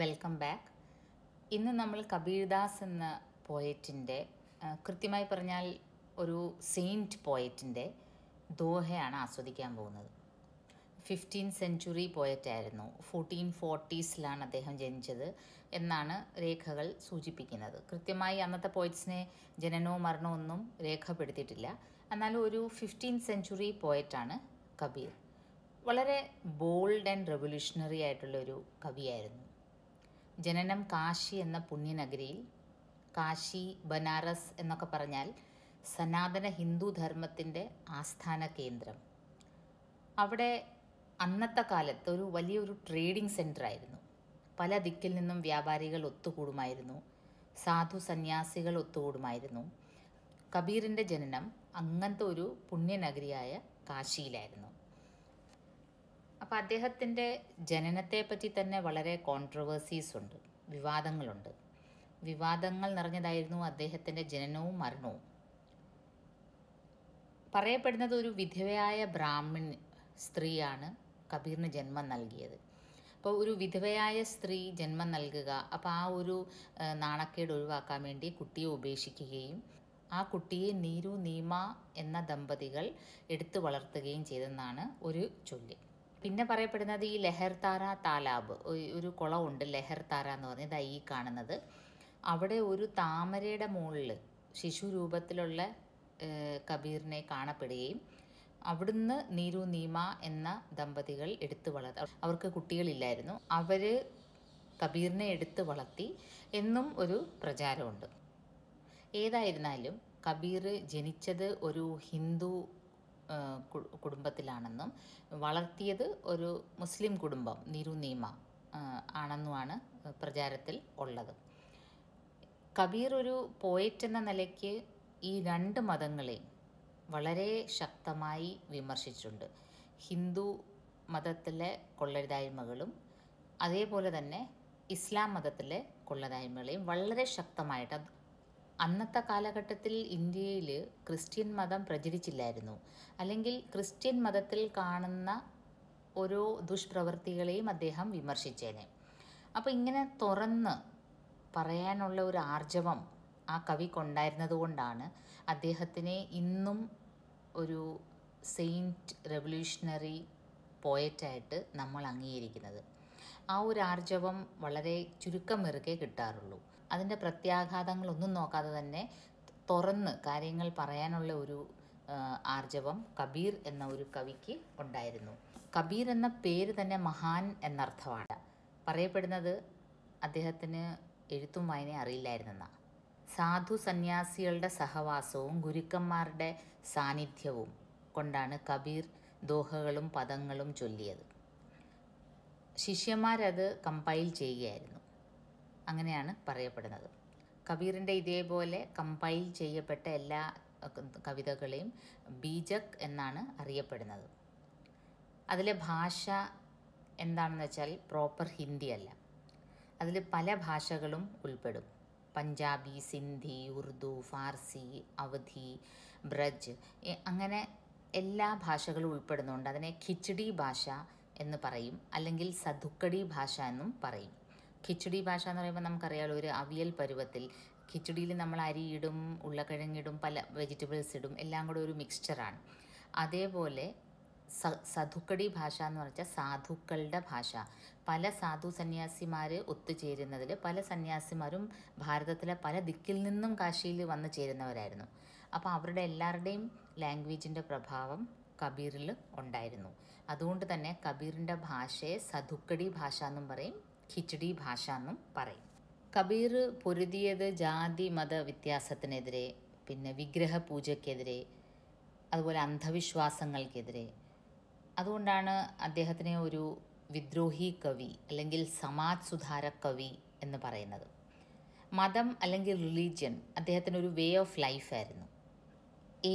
welcome back ഇന്ന് നമ്മൾ കബീർദാസ് എന്ന പോയറ്റിൻ്റെ കൃത്യമായി പറഞ്ഞാൽ ഒരു സെയിൻറ്റ് പോയറ്റിൻ്റെ ദോഹയാണ് ആസ്വദിക്കാൻ പോകുന്നത് ഫിഫ്റ്റീൻ സെഞ്ച്വറി പോയറ്റായിരുന്നു ഫോർട്ടീൻ ഫോർട്ടീസിലാണ് അദ്ദേഹം ജനിച്ചത് എന്നാണ് രേഖകൾ സൂചിപ്പിക്കുന്നത് കൃത്യമായി അന്നത്തെ പോയറ്റ്സിനെ ജനനവും മരണവും ഒന്നും രേഖപ്പെടുത്തിയിട്ടില്ല എന്നാലും ഒരു ഫിഫ്റ്റീൻ സെഞ്ച്വറി പോയറ്റാണ് കബീർ വളരെ ബോൾഡ് ആൻഡ് റെവല്യൂഷണറി ആയിട്ടുള്ളൊരു കവിയായിരുന്നു ജനനം കാശി എന്ന പുണ്യനഗരിയിൽ കാശി ബനാറസ് എന്നൊക്കെ പറഞ്ഞാൽ സനാതന ഹിന്ദു ധർമ്മത്തിൻ്റെ ആസ്ഥാന കേന്ദ്രം അവിടെ അന്നത്തെ കാലത്ത് ഒരു വലിയൊരു ട്രേഡിംഗ് ആയിരുന്നു പല ദിക്കിൽ നിന്നും വ്യാപാരികൾ ഒത്തുകൂടുമായിരുന്നു സാധു സന്യാസികൾ ഒത്തുകൂടുമായിരുന്നു കബീറിൻ്റെ ജനനം അങ്ങനത്തെ ഒരു പുണ്യനഗരിയായ കാശിയിലായിരുന്നു അപ്പോൾ അദ്ദേഹത്തിൻ്റെ ജനനത്തെപ്പറ്റി തന്നെ വളരെ കോൺട്രവേഴ്സീസ് ഉണ്ട് വിവാദങ്ങളുണ്ട് വിവാദങ്ങൾ നിറഞ്ഞതായിരുന്നു അദ്ദേഹത്തിൻ്റെ ജനനവും മരണവും പറയപ്പെടുന്നത് ഒരു വിധവയായ ബ്രാഹ്മിൺ സ്ത്രീയാണ് കബീറിന് ജന്മം നൽകിയത് അപ്പോൾ ഒരു വിധവയായ സ്ത്രീ ജന്മം നൽകുക അപ്പോൾ ആ ഒരു നാണക്കേട് ഒഴിവാക്കാൻ വേണ്ടി കുട്ടിയെ ഉപേക്ഷിക്കുകയും ആ കുട്ടിയെ നീരു നീമ എന്ന ദമ്പതികൾ എടുത്തു വളർത്തുകയും ചെയ്തെന്നാണ് ഒരു ചൊല്ല് പിന്നെ പറയപ്പെടുന്നത് ഈ ലഹർതാര താലാബ് ഒരു കുളമുണ്ട് താര എന്ന് പറഞ്ഞത് ഈ കാണുന്നത് അവിടെ ഒരു താമരയുടെ മുകളിൽ ശിശു രൂപത്തിലുള്ള കബീറിനെ കാണപ്പെടുകയും അവിടുന്ന് നീരു നീമ എന്ന ദമ്പതികൾ എടുത്തു വളർത്ത അവർക്ക് കുട്ടികളില്ലായിരുന്നു അവർ കബീറിനെ എടുത്തു വളർത്തി എന്നും ഒരു പ്രചാരമുണ്ട് ഏതായിരുന്നാലും കബീർ ജനിച്ചത് ഒരു ഹിന്ദു കുടുംബത്തിലാണെന്നും വളർത്തിയത് ഒരു മുസ്ലിം കുടുംബം നിരുനീമ ആണെന്നുമാണ് പ്രചാരത്തിൽ ഉള്ളത് കബീർ ഒരു പോയറ്റ് എന്ന നിലയ്ക്ക് ഈ രണ്ട് മതങ്ങളെ വളരെ ശക്തമായി വിമർശിച്ചിട്ടുണ്ട് ഹിന്ദു മതത്തിലെ കൊള്ളരുതായ്മകളും അതേപോലെ തന്നെ ഇസ്ലാം മതത്തിലെ കൊള്ളതായ്മകളെയും വളരെ ശക്തമായിട്ട് അന്നത്തെ കാലഘട്ടത്തിൽ ഇന്ത്യയിൽ ക്രിസ്ത്യൻ മതം പ്രചരിച്ചില്ലായിരുന്നു അല്ലെങ്കിൽ ക്രിസ്ത്യൻ മതത്തിൽ കാണുന്ന ഓരോ ദുഷ്പ്രവൃത്തികളെയും അദ്ദേഹം വിമർശിച്ചേനെ അപ്പോൾ ഇങ്ങനെ തുറന്ന് പറയാനുള്ള ഒരു ആർജവം ആ കവി കൊണ്ടാണ് അദ്ദേഹത്തിനെ ഇന്നും ഒരു സെയിൻറ്റ് റെവല്യൂഷണറി പോയറ്റായിട്ട് നമ്മൾ അംഗീകരിക്കുന്നത് ആ ഒരു ആർജവം വളരെ ചുരുക്കമേറുകേ കിട്ടാറുള്ളൂ അതിൻ്റെ പ്രത്യാഘാതങ്ങളൊന്നും നോക്കാതെ തന്നെ തുറന്ന് കാര്യങ്ങൾ പറയാനുള്ള ഒരു ആർജവം കബീർ എന്ന ഒരു കവിക്ക് ഉണ്ടായിരുന്നു കബീർ എന്ന പേര് തന്നെ മഹാൻ എന്നർത്ഥമാണ് പറയപ്പെടുന്നത് അദ്ദേഹത്തിന് എഴുത്തും വായന അറിയില്ലായിരുന്നെന്നാണ് സാധു സന്യാസികളുടെ സഹവാസവും ഗുരുക്കന്മാരുടെ സാന്നിധ്യവും കൊണ്ടാണ് കബീർ ദോഹകളും പദങ്ങളും ചൊല്ലിയത് ശിഷ്യന്മാരത് കമ്പൈൽ ചെയ്യുകയായിരുന്നു അങ്ങനെയാണ് പറയപ്പെടുന്നത് കബീറിൻ്റെ ഇതേപോലെ കമ്പൈൽ ചെയ്യപ്പെട്ട എല്ലാ കവിതകളെയും ബീജക് എന്നാണ് അറിയപ്പെടുന്നത് അതിലെ ഭാഷ എന്താണെന്ന് വെച്ചാൽ പ്രോപ്പർ ഹിന്ദി അല്ല അതിൽ പല ഭാഷകളും ഉൾപ്പെടും പഞ്ചാബി സിന്ധി ഉറുദു ഫാർസി അവധി ബ്രജ് അങ്ങനെ എല്ലാ ഭാഷകളും ഉൾപ്പെടുന്നുണ്ട് അതിനെ ഖിച്ചടി ഭാഷ എന്ന് പറയും അല്ലെങ്കിൽ സധുക്കടി ഭാഷ എന്നും പറയും ഖിച്ചടി ഭാഷ എന്ന് പറയുമ്പോൾ നമുക്കറിയാമല്ലോ ഒരു അവിയൽ പരുവത്തിൽ ഖിച്ചടിയിൽ നമ്മൾ അരിയിടും ഉള്ളക്കിഴങ്ങിടും പല വെജിറ്റബിൾസ് ഇടും എല്ലാം കൂടെ ഒരു മിക്സ്ചറാണ് അതേപോലെ സ സധുക്കടി ഭാഷ എന്ന് പറഞ്ഞാൽ സാധുക്കളുടെ ഭാഷ പല സാധു സന്യാസിമാർ ഒത്തുചേരുന്നതിൽ പല സന്യാസിമാരും ഭാരതത്തിലെ പല ദിക്കിൽ നിന്നും കാശിയിൽ വന്നു ചേരുന്നവരായിരുന്നു അപ്പോൾ അവരുടെ എല്ലാവരുടെയും ലാംഗ്വേജിൻ്റെ പ്രഭാവം കബീറിൽ ഉണ്ടായിരുന്നു അതുകൊണ്ട് തന്നെ കബീറിൻ്റെ ഭാഷയെ സധുക്കടി ഭാഷ എന്നും പറയും ഖിച്ചടി ഭാഷ എന്നും പറയും കബീർ പൊരുതിയത് ജാതി മത വ്യത്യാസത്തിനെതിരെ പിന്നെ വിഗ്രഹ പൂജയ്ക്കെതിരെ അതുപോലെ അന്ധവിശ്വാസങ്ങൾക്കെതിരെ അതുകൊണ്ടാണ് അദ്ദേഹത്തിനെ ഒരു വിദ്രോഹി കവി അല്ലെങ്കിൽ സമാജ് സുധാര കവി എന്ന് പറയുന്നത് മതം അല്ലെങ്കിൽ റിലീജിയൻ അദ്ദേഹത്തിനൊരു വേ ഓഫ് ലൈഫായിരുന്നു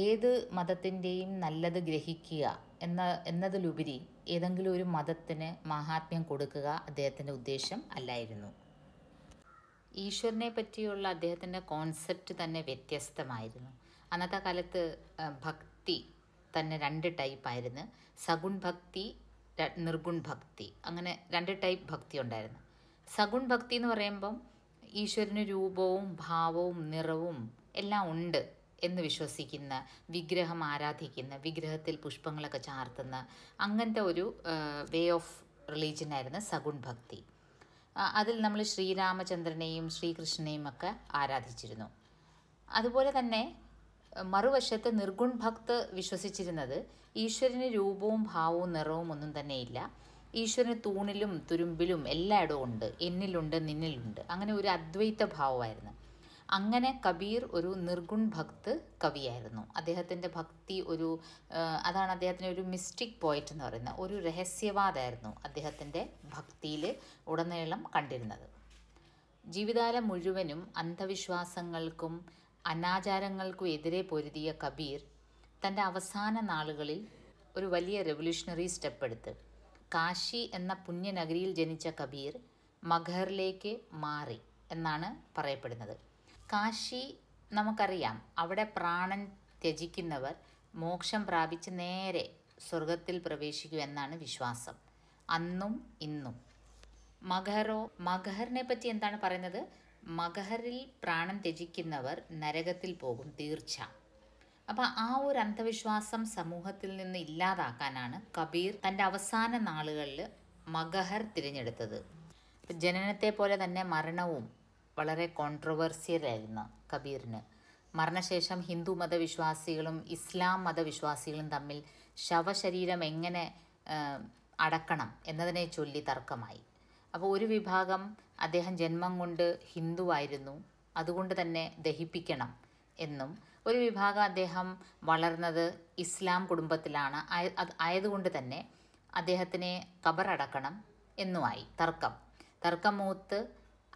ഏത് മതത്തിൻ്റെയും നല്ലത് ഗ്രഹിക്കുക എന്ന എന്നതിലുപരി ഏതെങ്കിലും ഒരു മതത്തിന് മഹാത്മ്യം കൊടുക്കുക അദ്ദേഹത്തിൻ്റെ ഉദ്ദേശം അല്ലായിരുന്നു ഈശ്വരനെ പറ്റിയുള്ള അദ്ദേഹത്തിൻ്റെ കോൺസെപ്റ്റ് തന്നെ വ്യത്യസ്തമായിരുന്നു അന്നത്തെ കാലത്ത് ഭക്തി തന്നെ രണ്ട് ടൈപ്പായിരുന്നു സഗുൺ ഭക്തി നിർഗുൺ ഭക്തി അങ്ങനെ രണ്ട് ടൈപ്പ് ഭക്തി ഉണ്ടായിരുന്നു സഗുൺ ഭക്തി എന്ന് പറയുമ്പം ഈശ്വരന് രൂപവും ഭാവവും നിറവും എല്ലാം ഉണ്ട് എന്ന് വിശ്വസിക്കുന്ന വിഗ്രഹം ആരാധിക്കുന്ന വിഗ്രഹത്തിൽ പുഷ്പങ്ങളൊക്കെ ചാർത്തുന്ന അങ്ങനത്തെ ഒരു വേ ഓഫ് റിലീജിയനായിരുന്നു സഗുൺ ഭക്തി അതിൽ നമ്മൾ ശ്രീരാമചന്ദ്രനെയും ശ്രീകൃഷ്ണനെയും ഒക്കെ ആരാധിച്ചിരുന്നു അതുപോലെ തന്നെ മറുവശത്ത് നിർഗുൺ ഭക്ത് വിശ്വസിച്ചിരുന്നത് ഈശ്വരന് രൂപവും ഭാവവും നിറവും ഒന്നും തന്നെയില്ല ഈശ്വരന് തൂണിലും തുരുമ്പിലും എല്ലായിടവും ഉണ്ട് എന്നിലുണ്ട് നിന്നിലുണ്ട് അങ്ങനെ ഒരു അദ്വൈത ഭാവമായിരുന്നു അങ്ങനെ കബീർ ഒരു നിർഗുൺ ഭക്ത് കവിയായിരുന്നു അദ്ദേഹത്തിൻ്റെ ഭക്തി ഒരു അതാണ് അദ്ദേഹത്തിൻ്റെ ഒരു മിസ്റ്റിക് പോയിറ്റ് എന്ന് പറയുന്നത് ഒരു രഹസ്യവാദമായിരുന്നു അദ്ദേഹത്തിൻ്റെ ഭക്തിയിൽ ഉടനീളം കണ്ടിരുന്നത് ജീവിതകാലം മുഴുവനും അന്ധവിശ്വാസങ്ങൾക്കും അനാചാരങ്ങൾക്കും എതിരെ പൊരുതിയ കബീർ തൻ്റെ അവസാന നാളുകളിൽ ഒരു വലിയ റെവല്യൂഷണറി സ്റ്റെപ്പ് എടുത്ത് കാശി എന്ന പുണ്യനഗരിയിൽ ജനിച്ച കബീർ മഖറിലേക്ക് മാറി എന്നാണ് പറയപ്പെടുന്നത് കാശി നമുക്കറിയാം അവിടെ പ്രാണൻ ത്യജിക്കുന്നവർ മോക്ഷം പ്രാപിച്ച് നേരെ സ്വർഗത്തിൽ പ്രവേശിക്കൂ എന്നാണ് വിശ്വാസം അന്നും ഇന്നും മഗഹറോ മകഹറിനെ പറ്റി എന്താണ് പറയുന്നത് മഗഹറിൽ പ്രാണൻ ത്യജിക്കുന്നവർ നരകത്തിൽ പോകും തീർച്ച അപ്പം ആ ഒരു അന്ധവിശ്വാസം സമൂഹത്തിൽ നിന്ന് ഇല്ലാതാക്കാനാണ് കബീർ തൻ്റെ അവസാന നാളുകളിൽ മകഹർ തിരഞ്ഞെടുത്തത് ജനനത്തെ പോലെ തന്നെ മരണവും വളരെ ആയിരുന്നു കബീറിന് മരണശേഷം ഹിന്ദു മതവിശ്വാസികളും ഇസ്ലാം മതവിശ്വാസികളും തമ്മിൽ ശവശരീരം എങ്ങനെ അടക്കണം എന്നതിനെ ചൊല്ലി തർക്കമായി അപ്പോൾ ഒരു വിഭാഗം അദ്ദേഹം ജന്മം കൊണ്ട് ഹിന്ദുവായിരുന്നു അതുകൊണ്ട് തന്നെ ദഹിപ്പിക്കണം എന്നും ഒരു വിഭാഗം അദ്ദേഹം വളർന്നത് ഇസ്ലാം കുടുംബത്തിലാണ് ആയതുകൊണ്ട് തന്നെ അദ്ദേഹത്തിനെ കബറടക്കണം എന്നുമായി തർക്കം തർക്കം മൂത്ത്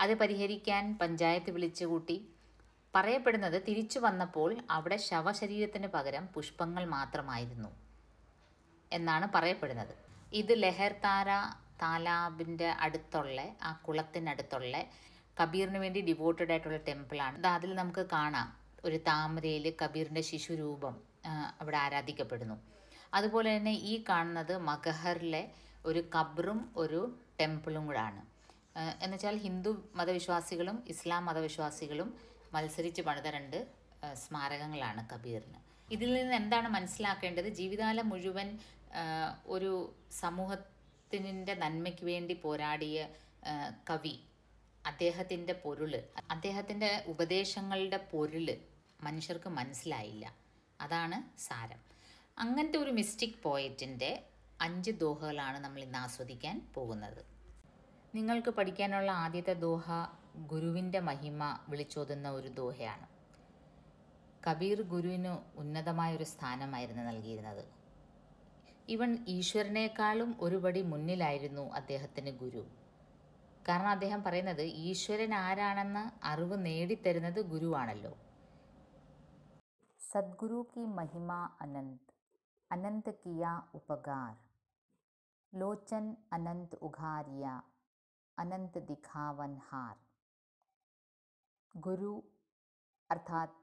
അത് പരിഹരിക്കാൻ പഞ്ചായത്ത് വിളിച്ചുകൂട്ടി പറയപ്പെടുന്നത് തിരിച്ചു വന്നപ്പോൾ അവിടെ ശവശരീരത്തിന് പകരം പുഷ്പങ്ങൾ മാത്രമായിരുന്നു എന്നാണ് പറയപ്പെടുന്നത് ഇത് ലഹർതാര താലാബിൻ്റെ അടുത്തുള്ള ആ കുളത്തിനടുത്തുള്ള കബീറിന് വേണ്ടി ഡിവോട്ടഡ് ആയിട്ടുള്ള ടെമ്പിളാണ് അത് അതിൽ നമുക്ക് കാണാം ഒരു താമരയിൽ കബീറിൻ്റെ ശിശുരൂപം അവിടെ ആരാധിക്കപ്പെടുന്നു അതുപോലെ തന്നെ ഈ കാണുന്നത് മഗഹറിലെ ഒരു കബറും ഒരു ടെമ്പിളും കൂടാണ് എന്നുവെച്ചാൽ ഹിന്ദു മതവിശ്വാസികളും ഇസ്ലാം മതവിശ്വാസികളും മത്സരിച്ച് പണിത രണ്ട് സ്മാരകങ്ങളാണ് കബീറിന് ഇതിൽ നിന്ന് എന്താണ് മനസ്സിലാക്കേണ്ടത് ജീവിതകാലം മുഴുവൻ ഒരു സമൂഹത്തിൻ്റെ നന്മയ്ക്ക് വേണ്ടി പോരാടിയ കവി അദ്ദേഹത്തിൻ്റെ പൊരുൾ അദ്ദേഹത്തിൻ്റെ ഉപദേശങ്ങളുടെ പൊരുൾ മനുഷ്യർക്ക് മനസ്സിലായില്ല അതാണ് സാരം അങ്ങനത്തെ ഒരു മിസ്റ്റിക് പോയറ്റിൻ്റെ അഞ്ച് ദോഹകളാണ് നമ്മൾ ഇന്ന് ആസ്വദിക്കാൻ പോകുന്നത് നിങ്ങൾക്ക് പഠിക്കാനുള്ള ആദ്യത്തെ ദോഹ ഗുരുവിൻ്റെ മഹിമ വിളിച്ചോതുന്ന ഒരു ദോഹയാണ് കബീർ ഗുരുവിന് ഉന്നതമായൊരു സ്ഥാനമായിരുന്നു നൽകിയിരുന്നത് ഇവൻ ഈശ്വരനേക്കാളും ഒരുപടി മുന്നിലായിരുന്നു അദ്ദേഹത്തിന് ഗുരു കാരണം അദ്ദേഹം പറയുന്നത് ഈശ്വരൻ ആരാണെന്ന് അറിവ് നേടിത്തരുന്നത് ഗുരുവാണല്ലോ സദ്ഗുരു കി മഹിമ അനന്ത് അനന്ത് കിയ ഉപകാർ ലോചൻ അനന്ത് ഉഖാരിയ अनंत दिखावनहार गुरु अर्थात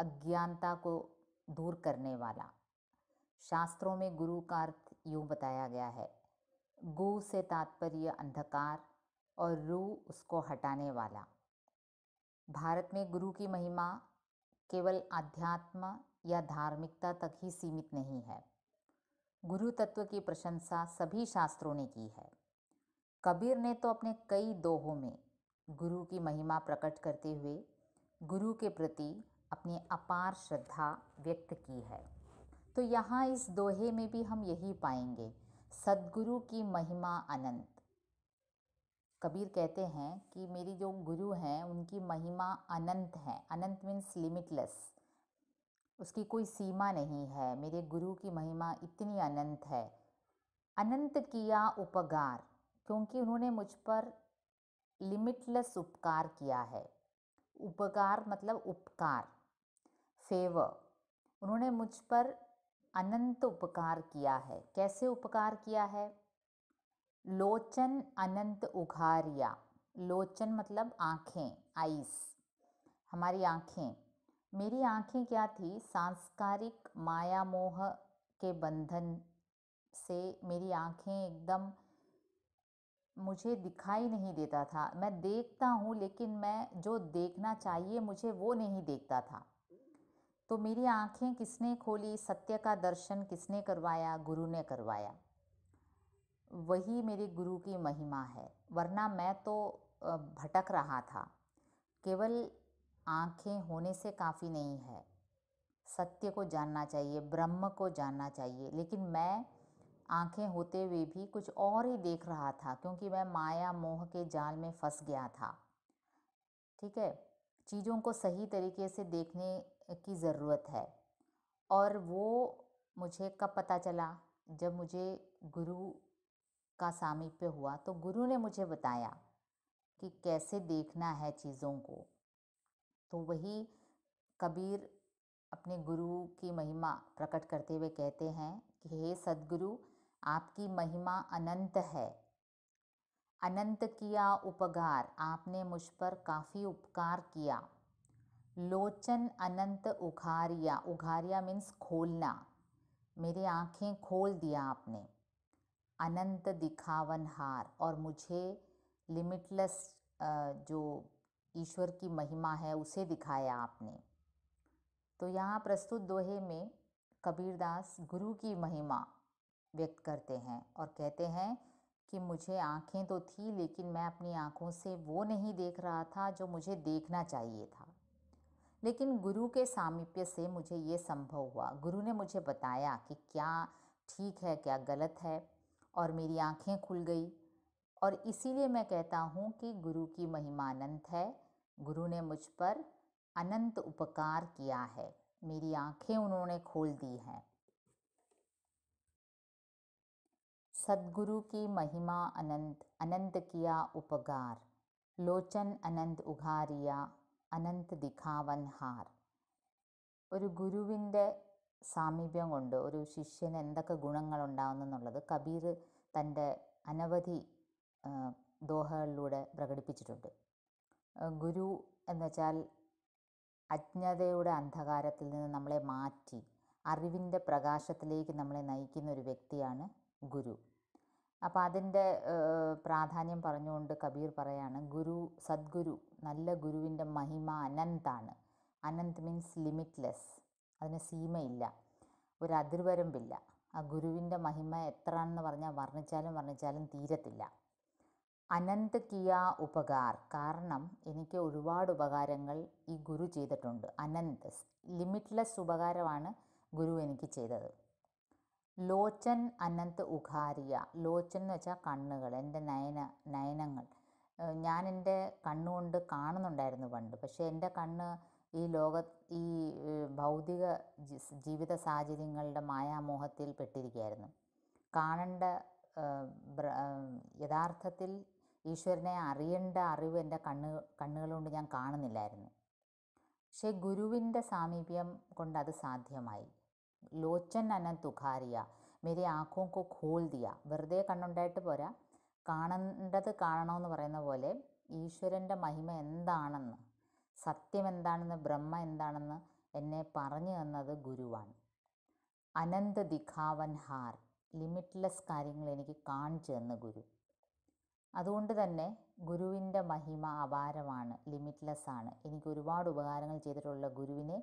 अज्ञानता को दूर करने वाला शास्त्रों में गुरु का अर्थ यूँ बताया गया है गु से तात्पर्य अंधकार और रू उसको हटाने वाला भारत में गुरु की महिमा केवल आध्यात्म या धार्मिकता तक ही सीमित नहीं है गुरु तत्व की प्रशंसा सभी शास्त्रों ने की है कबीर ने तो अपने कई दोहों में गुरु की महिमा प्रकट करते हुए गुरु के प्रति अपनी अपार श्रद्धा व्यक्त की है तो यहाँ इस दोहे में भी हम यही पाएंगे सदगुरु की महिमा अनंत कबीर कहते हैं कि मेरी जो गुरु हैं उनकी महिमा अनंत है अनंत मीन्स लिमिटलेस उसकी कोई सीमा नहीं है मेरे गुरु की महिमा इतनी अनंत है अनंत किया उपगार क्योंकि उन्होंने मुझ पर लिमिटलेस उपकार किया है उपकार मतलब उपकार फेवर उन्होंने मुझ पर अनंत उपकार किया है कैसे उपकार किया है लोचन अनंत उघारिया लोचन मतलब आँखें आइस हमारी आँखें मेरी आँखें क्या थी सांस्कारिक माया मोह के बंधन से मेरी आँखें एकदम मुझे दिखाई नहीं देता था मैं देखता हूँ लेकिन मैं जो देखना चाहिए मुझे वो नहीं देखता था तो मेरी आँखें किसने खोली सत्य का दर्शन किसने करवाया गुरु ने करवाया वही मेरे गुरु की महिमा है वरना मैं तो भटक रहा था केवल आँखें होने से काफ़ी नहीं है सत्य को जानना चाहिए ब्रह्म को जानना चाहिए लेकिन मैं आंखें होते हुए भी कुछ और ही देख रहा था क्योंकि वह माया मोह के जाल में फंस गया था ठीक है चीज़ों को सही तरीके से देखने की ज़रूरत है और वो मुझे कब पता चला जब मुझे गुरु का सामीप्य हुआ तो गुरु ने मुझे बताया कि कैसे देखना है चीज़ों को तो वही कबीर अपने गुरु की महिमा प्रकट करते हुए कहते हैं कि हे सदगुरु आपकी महिमा अनंत है अनंत किया उपकार आपने मुझ पर काफ़ी उपकार किया लोचन अनंत उघारिया उघारिया मीन्स खोलना मेरी आँखें खोल दिया आपने अनंत दिखावन हार और मुझे लिमिटलेस जो ईश्वर की महिमा है उसे दिखाया आपने तो यहाँ प्रस्तुत दोहे में कबीरदास गुरु की महिमा व्यक्त करते हैं और कहते हैं कि मुझे आंखें तो थी लेकिन मैं अपनी आंखों से वो नहीं देख रहा था जो मुझे देखना चाहिए था लेकिन गुरु के सामीप्य से मुझे ये संभव हुआ गुरु ने मुझे बताया कि क्या ठीक है क्या गलत है और मेरी आंखें खुल गई और इसीलिए मैं कहता हूँ कि गुरु की महिमा अनंत है गुरु ने मुझ पर अनंत उपकार किया है मेरी आंखें उन्होंने खोल दी हैं सदगुरु की महिमा अनंत अनंत किया उपकार लोचन अनंत उघारिया അനന്ത് ദിഖാവൻ ഹാർ ഒരു ഗുരുവിൻ്റെ സാമീപ്യം കൊണ്ട് ഒരു ശിഷ്യന് എന്തൊക്കെ ഗുണങ്ങൾ ഉണ്ടാവുന്നെന്നുള്ളത് കബീർ തൻ്റെ അനവധി ദോഹകളിലൂടെ പ്രകടിപ്പിച്ചിട്ടുണ്ട് ഗുരു എന്ന് വെച്ചാൽ അജ്ഞതയുടെ അന്ധകാരത്തിൽ നിന്ന് നമ്മളെ മാറ്റി അറിവിൻ്റെ പ്രകാശത്തിലേക്ക് നമ്മളെ നയിക്കുന്ന ഒരു വ്യക്തിയാണ് ഗുരു അപ്പം അതിൻ്റെ പ്രാധാന്യം പറഞ്ഞുകൊണ്ട് കബീർ പറയാണ് ഗുരു സദ്ഗുരു നല്ല ഗുരുവിൻ്റെ മഹിമ അനന്താണ് അനന്ത് മീൻസ് ലിമിറ്റ്ലെസ് അതിന് സീമയില്ല ഒരു അതിർവരമ്പില്ല ആ ഗുരുവിൻ്റെ മഹിമ എത്രയാണെന്ന് പറഞ്ഞാൽ വർണ്ണിച്ചാലും വർണ്ണിച്ചാലും തീരത്തില്ല അനന്ത് കിയ ഉപകാർ കാരണം എനിക്ക് ഒരുപാട് ഉപകാരങ്ങൾ ഈ ഗുരു ചെയ്തിട്ടുണ്ട് അനന്ത് ലിമിറ്റ്ലെസ് ഉപകാരമാണ് ഗുരു എനിക്ക് ചെയ്തത് ലോച്ചൻ അനന്ത് ഉഖാരിയ ലോച്ചൻ എന്ന് വെച്ചാൽ കണ്ണുകൾ എൻ്റെ നയന നയനങ്ങൾ ഞാൻ എൻ്റെ കണ്ണുകൊണ്ട് കാണുന്നുണ്ടായിരുന്നു പണ്ട് പക്ഷേ എൻ്റെ കണ്ണ് ഈ ലോക ഈ ഭൗതിക ജീവിത സാഹചര്യങ്ങളുടെ മായാമോഹത്തിൽ പെട്ടിരിക്കുകയായിരുന്നു കാണേണ്ട യഥാർത്ഥത്തിൽ ഈശ്വരനെ അറിയേണ്ട അറിവ് എൻ്റെ കണ്ണ് കണ്ണുകളുകൊണ്ട് ഞാൻ കാണുന്നില്ലായിരുന്നു പക്ഷേ ഗുരുവിൻ്റെ സാമീപ്യം കൊണ്ട് അത് സാധ്യമായി ലോച്ചൻ തുഖാരിയ മേരി ആഖോ കോ ഖോൾ ദിയ വെറുതെ കണ്ണുണ്ടായിട്ട് പോരാ കാണേണ്ടത് കാണണമെന്ന് പറയുന്ന പോലെ ഈശ്വരൻ്റെ മഹിമ എന്താണെന്ന് സത്യം എന്താണെന്ന് ബ്രഹ്മ എന്താണെന്ന് എന്നെ പറഞ്ഞു തന്നത് ഗുരുവാണ് അനന്ത ദിഖാവൻ ഹാർ ലിമിറ്റ്ലെസ് കാര്യങ്ങൾ എനിക്ക് കാണിച്ചു തന്ന ഗുരു അതുകൊണ്ട് തന്നെ ഗുരുവിൻ്റെ മഹിമ അപാരമാണ് ലിമിറ്റ്ലെസ് ആണ് എനിക്ക് ഒരുപാട് ഉപകാരങ്ങൾ ചെയ്തിട്ടുള്ള ഗുരുവിനെ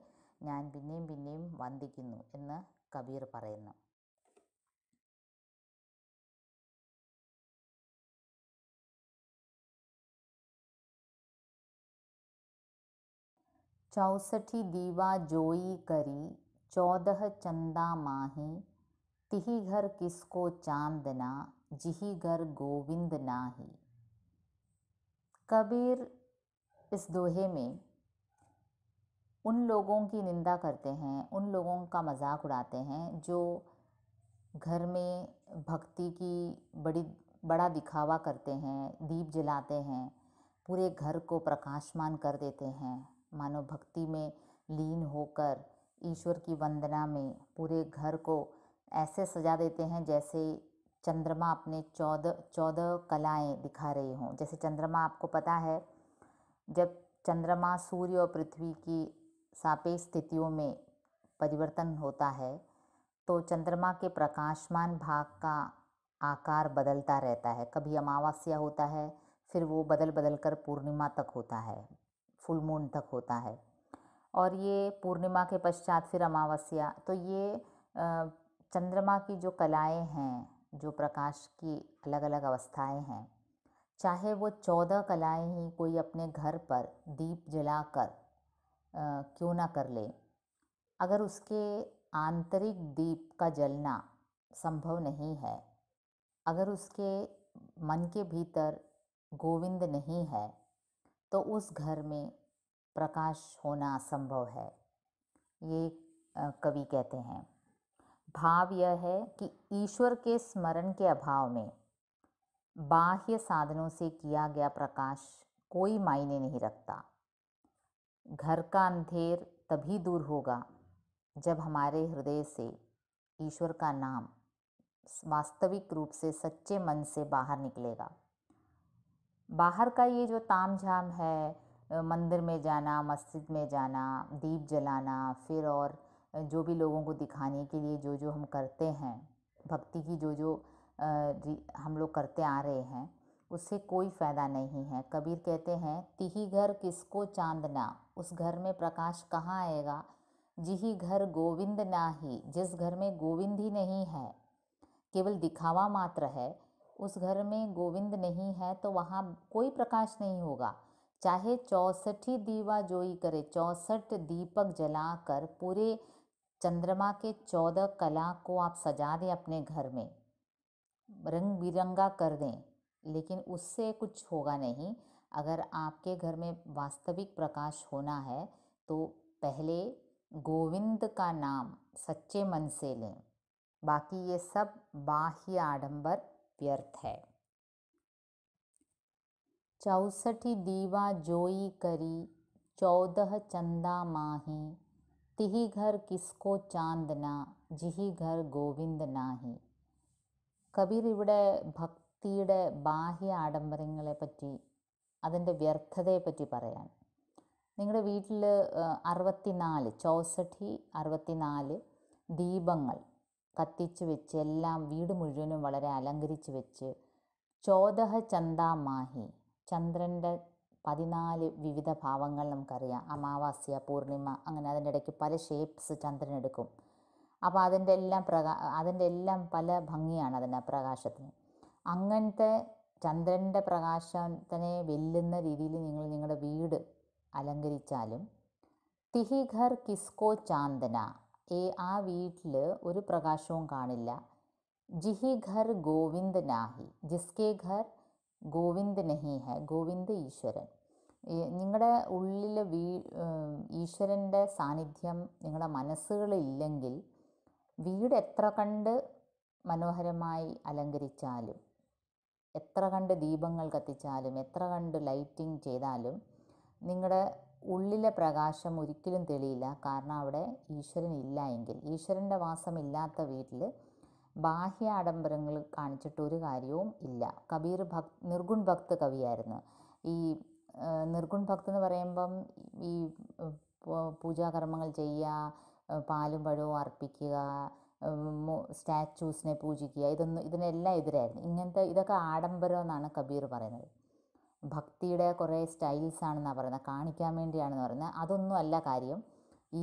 ഞാൻ പിന്നെയും പിന്നെയും വന്ദിക്കുന്നു എന്ന് കബീർ പറയുന്നു चौसठी दीवा जोई करी चौदह चंदा माही तिही घर किसको चांदना जिही घर गोविंद नाही कबीर इस दोहे में उन लोगों की निंदा करते हैं उन लोगों का मज़ाक उड़ाते हैं जो घर में भक्ति की बड़ी बड़ा दिखावा करते हैं दीप जलाते हैं पूरे घर को प्रकाशमान कर देते हैं मानो भक्ति में लीन होकर ईश्वर की वंदना में पूरे घर को ऐसे सजा देते हैं जैसे चंद्रमा अपने चौदह चौदह कलाएं दिखा रही हों जैसे चंद्रमा आपको पता है जब चंद्रमा सूर्य और पृथ्वी की सापेक्ष स्थितियों में परिवर्तन होता है तो चंद्रमा के प्रकाशमान भाग का आकार बदलता रहता है कभी अमावस्या होता है फिर वो बदल बदल कर पूर्णिमा तक होता है फुल मून तक होता है और ये पूर्णिमा के पश्चात फिर अमावस्या तो ये चंद्रमा की जो कलाएं हैं जो प्रकाश की अलग अलग अवस्थाएं हैं चाहे वो चौदह कलाएं ही कोई अपने घर पर दीप जलाकर क्यों ना कर ले अगर उसके आंतरिक दीप का जलना संभव नहीं है अगर उसके मन के भीतर गोविंद नहीं है तो उस घर में प्रकाश होना संभव है ये कवि कहते हैं भाव यह है कि ईश्वर के स्मरण के अभाव में बाह्य साधनों से किया गया प्रकाश कोई मायने नहीं रखता घर का अंधेर तभी दूर होगा जब हमारे हृदय से ईश्वर का नाम वास्तविक रूप से सच्चे मन से बाहर निकलेगा बाहर का ये जो ताम झाम है मंदिर में जाना मस्जिद में जाना दीप जलाना फिर और जो भी लोगों को दिखाने के लिए जो जो हम करते हैं भक्ति की जो जो हम लोग करते आ रहे हैं उससे कोई फ़ायदा नहीं है कबीर कहते हैं तिही घर किसको चांदना उस घर में प्रकाश कहाँ आएगा जिही घर गोविंद ना ही जिस घर में गोविंद ही नहीं है केवल दिखावा मात्र है उस घर में गोविंद नहीं है तो वहाँ कोई प्रकाश नहीं होगा चाहे चौसठी ही दीवा जोई करे चौसठ दीपक जलाकर पूरे चंद्रमा के चौदह कला को आप सजा दें अपने घर में रंग बिरंगा कर दें लेकिन उससे कुछ होगा नहीं अगर आपके घर में वास्तविक प्रकाश होना है तो पहले गोविंद का नाम सच्चे मन से लें बाकी ये सब बाह्य आडंबर व्यर्थ है चौसठी दीवा जोई करी चौदह चंदा माही तिही घर किसको चांदना जिही घर गोविंद नाही കബീർ ഇവിടെ ഭക്തിയുടെ ബാഹ്യ पची അതിൻ്റെ വ്യർത്ഥതയെപ്പറ്റി പറയാം നിങ്ങളുടെ വീട്ടിൽ അറുപത്തിനാല് ചോസഠി അറുപത്തിനാല് ദീപങ്ങൾ കത്തിച്ച് വെച്ച് എല്ലാം വീട് മുഴുവനും വളരെ അലങ്കരിച്ച് വെച്ച് ചോദഹ ചന്ദാമാഹി ചന്ദ്രൻ്റെ പതിനാല് വിവിധ ഭാവങ്ങൾ നമുക്കറിയാം അമാവാസ്യ പൂർണിമ അങ്ങനെ അതിൻ്റെ ഇടയ്ക്ക് പല ഷേപ്സ് ചന്ദ്രൻ എടുക്കും അപ്പോൾ അതിൻ്റെ എല്ലാം പ്രകാ അതിൻ്റെ എല്ലാം പല ഭംഗിയാണ് അതിൻ്റെ പ്രകാശത്തിന് അങ്ങനത്തെ ചന്ദ്രൻ്റെ പ്രകാശത്തിനെ വെല്ലുന്ന രീതിയിൽ നിങ്ങൾ നിങ്ങളുടെ വീട് അലങ്കരിച്ചാലും തിഹി ഘർ കിസ്കോ ചാന്ദന ഏ ആ വീട്ടിൽ ഒരു പ്രകാശവും കാണില്ല ജിഹി ഘർ ഗോവിന്ദ് നാഹി ജിസ്കേ ഘർ ഗോവിന്ദ് നഹി ഹെ ഗോവിന്ദ് ഈശ്വരൻ നിങ്ങളുടെ ഉള്ളിൽ വീ ഈശ്വരൻ്റെ സാന്നിധ്യം നിങ്ങളുടെ മനസ്സുകളില്ലെങ്കിൽ വീട് എത്ര കണ്ട് മനോഹരമായി അലങ്കരിച്ചാലും എത്ര കണ്ട് ദീപങ്ങൾ കത്തിച്ചാലും എത്ര കണ്ട് ലൈറ്റിംഗ് ചെയ്താലും നിങ്ങളുടെ ഉള്ളിലെ പ്രകാശം ഒരിക്കലും തെളിയില്ല കാരണം അവിടെ ഈശ്വരൻ ഇല്ല എങ്കിൽ ഈശ്വരൻ്റെ വാസമില്ലാത്ത വീട്ടിൽ ബാഹ്യ ആഡംബരങ്ങൾ കാണിച്ചിട്ട് ഒരു കാര്യവും ഇല്ല കബീർ ഭക് നിർഗുൺ ഭക്ത് കവിയായിരുന്നു ഈ നിർഗുൺ ഭക്ത് എന്ന് പറയുമ്പം ഈ പൂജാകർമ്മങ്ങൾ ചെയ്യുക പാലും പഴവും അർപ്പിക്കുക സ്റ്റാച്യൂസിനെ പൂജിക്കുക ഇതൊന്നും ഇതിനെല്ലാം എതിരായിരുന്നു ഇങ്ങനത്തെ ഇതൊക്കെ ആഡംബരം എന്നാണ് കബീർ പറയുന്നത് ഭക്തിയുടെ കുറേ സ്റ്റൈൽസ് ആണെന്നാണ് പറയുന്നത് കാണിക്കാൻ വേണ്ടിയാണെന്ന് പറയുന്നത് അതൊന്നും അല്ല കാര്യം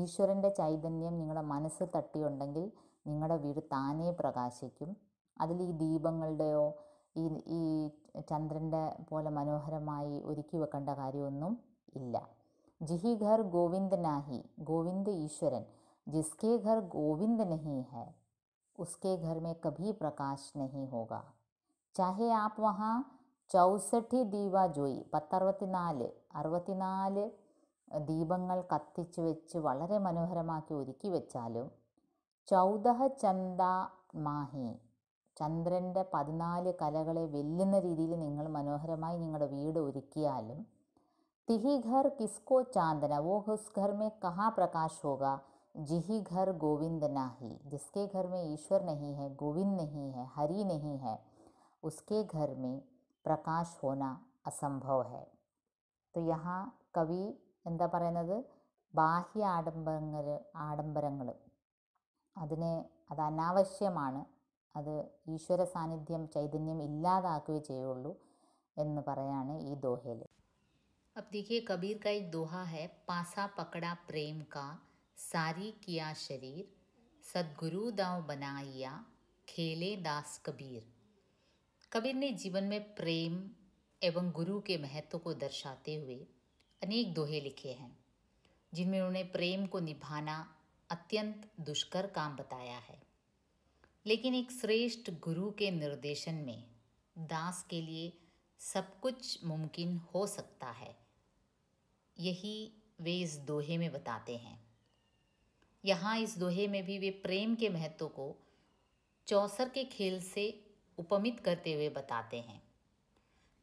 ഈശ്വരൻ്റെ ചൈതന്യം നിങ്ങളുടെ മനസ്സ് തട്ടിയുണ്ടെങ്കിൽ നിങ്ങളുടെ വീട് താനേ പ്രകാശിക്കും അതിൽ ഈ ദീപങ്ങളുടെയോ ഈ ഈ ചന്ദ്രൻ്റെ പോലെ മനോഹരമായി ഒരുക്കി വെക്കേണ്ട കാര്യമൊന്നും ഇല്ല ജിഹി ഘർ ഗോവിന്ദ് നാഹി ഗോവിന്ദ് ഈശ്വരൻ जिसके घर गोविंद नहीं है उसके घर में कभी प्रकाश नहीं होगा चाहे आप वहाँ ചൗസഠി ദീപജോയി പത്തറുപത്തിനാല് അറുപത്തിനാല് ദീപങ്ങൾ കത്തിച്ചു വെച്ച് വളരെ മനോഹരമാക്കി ഒരുക്കി വെച്ചാലും ചൗദഹ ചന്ദ മാഹി ചന്ദ്രൻ്റെ പതിനാല് കലകളെ വെല്ലുന്ന രീതിയിൽ നിങ്ങൾ മനോഹരമായി നിങ്ങളുടെ വീട് ഒരുക്കിയാലും തിഹി ഘർ കിസ്കോ ചാന്ദന വോ ഹുസ് ഘർ മേ കഹാ പ്രകാശ് ഹോഗ जिही घर गोविंद नाही जिसके घर में ईश्वर नहीं है गोविंद नहीं है हरि नहीं है उसके घर में प्रकाश होना असंभव है तो यहाँ കവി എന്താ പറയുന്നത് ബാഹ്യ ആഡംബരങ്ങൾ ആഡംബരങ്ങൾ അതിനെ അത് അനാവശ്യമാണ് അത് ഈശ്വര സാന്നിധ്യം ചൈതന്യം ഇല്ലാതാക്കുകയേ ചെയ്യുള്ളൂ എന്ന് പറയാണ് ഈ ദോഹയിൽ अब देखिए कबीर का एक दोहा है पासा पकड़ा प्रेम का सारी किया शरीर सदगुरु दाव बनाइया खेले दास कबीर कबीर ने जीवन में प्रेम एवं गुरु के महत्व को दर्शाते हुए अनेक दोहे लिखे हैं जिनमें उन्होंने प्रेम को निभाना अत्यंत दुष्कर काम बताया है लेकिन एक श्रेष्ठ गुरु के निर्देशन में दास के लिए सब कुछ मुमकिन हो सकता है यही वे इस दोहे में बताते हैं यहाँ इस दोहे में भी वे प्रेम के महत्व को चौसर के खेल से उपमित करते हुए बताते हैं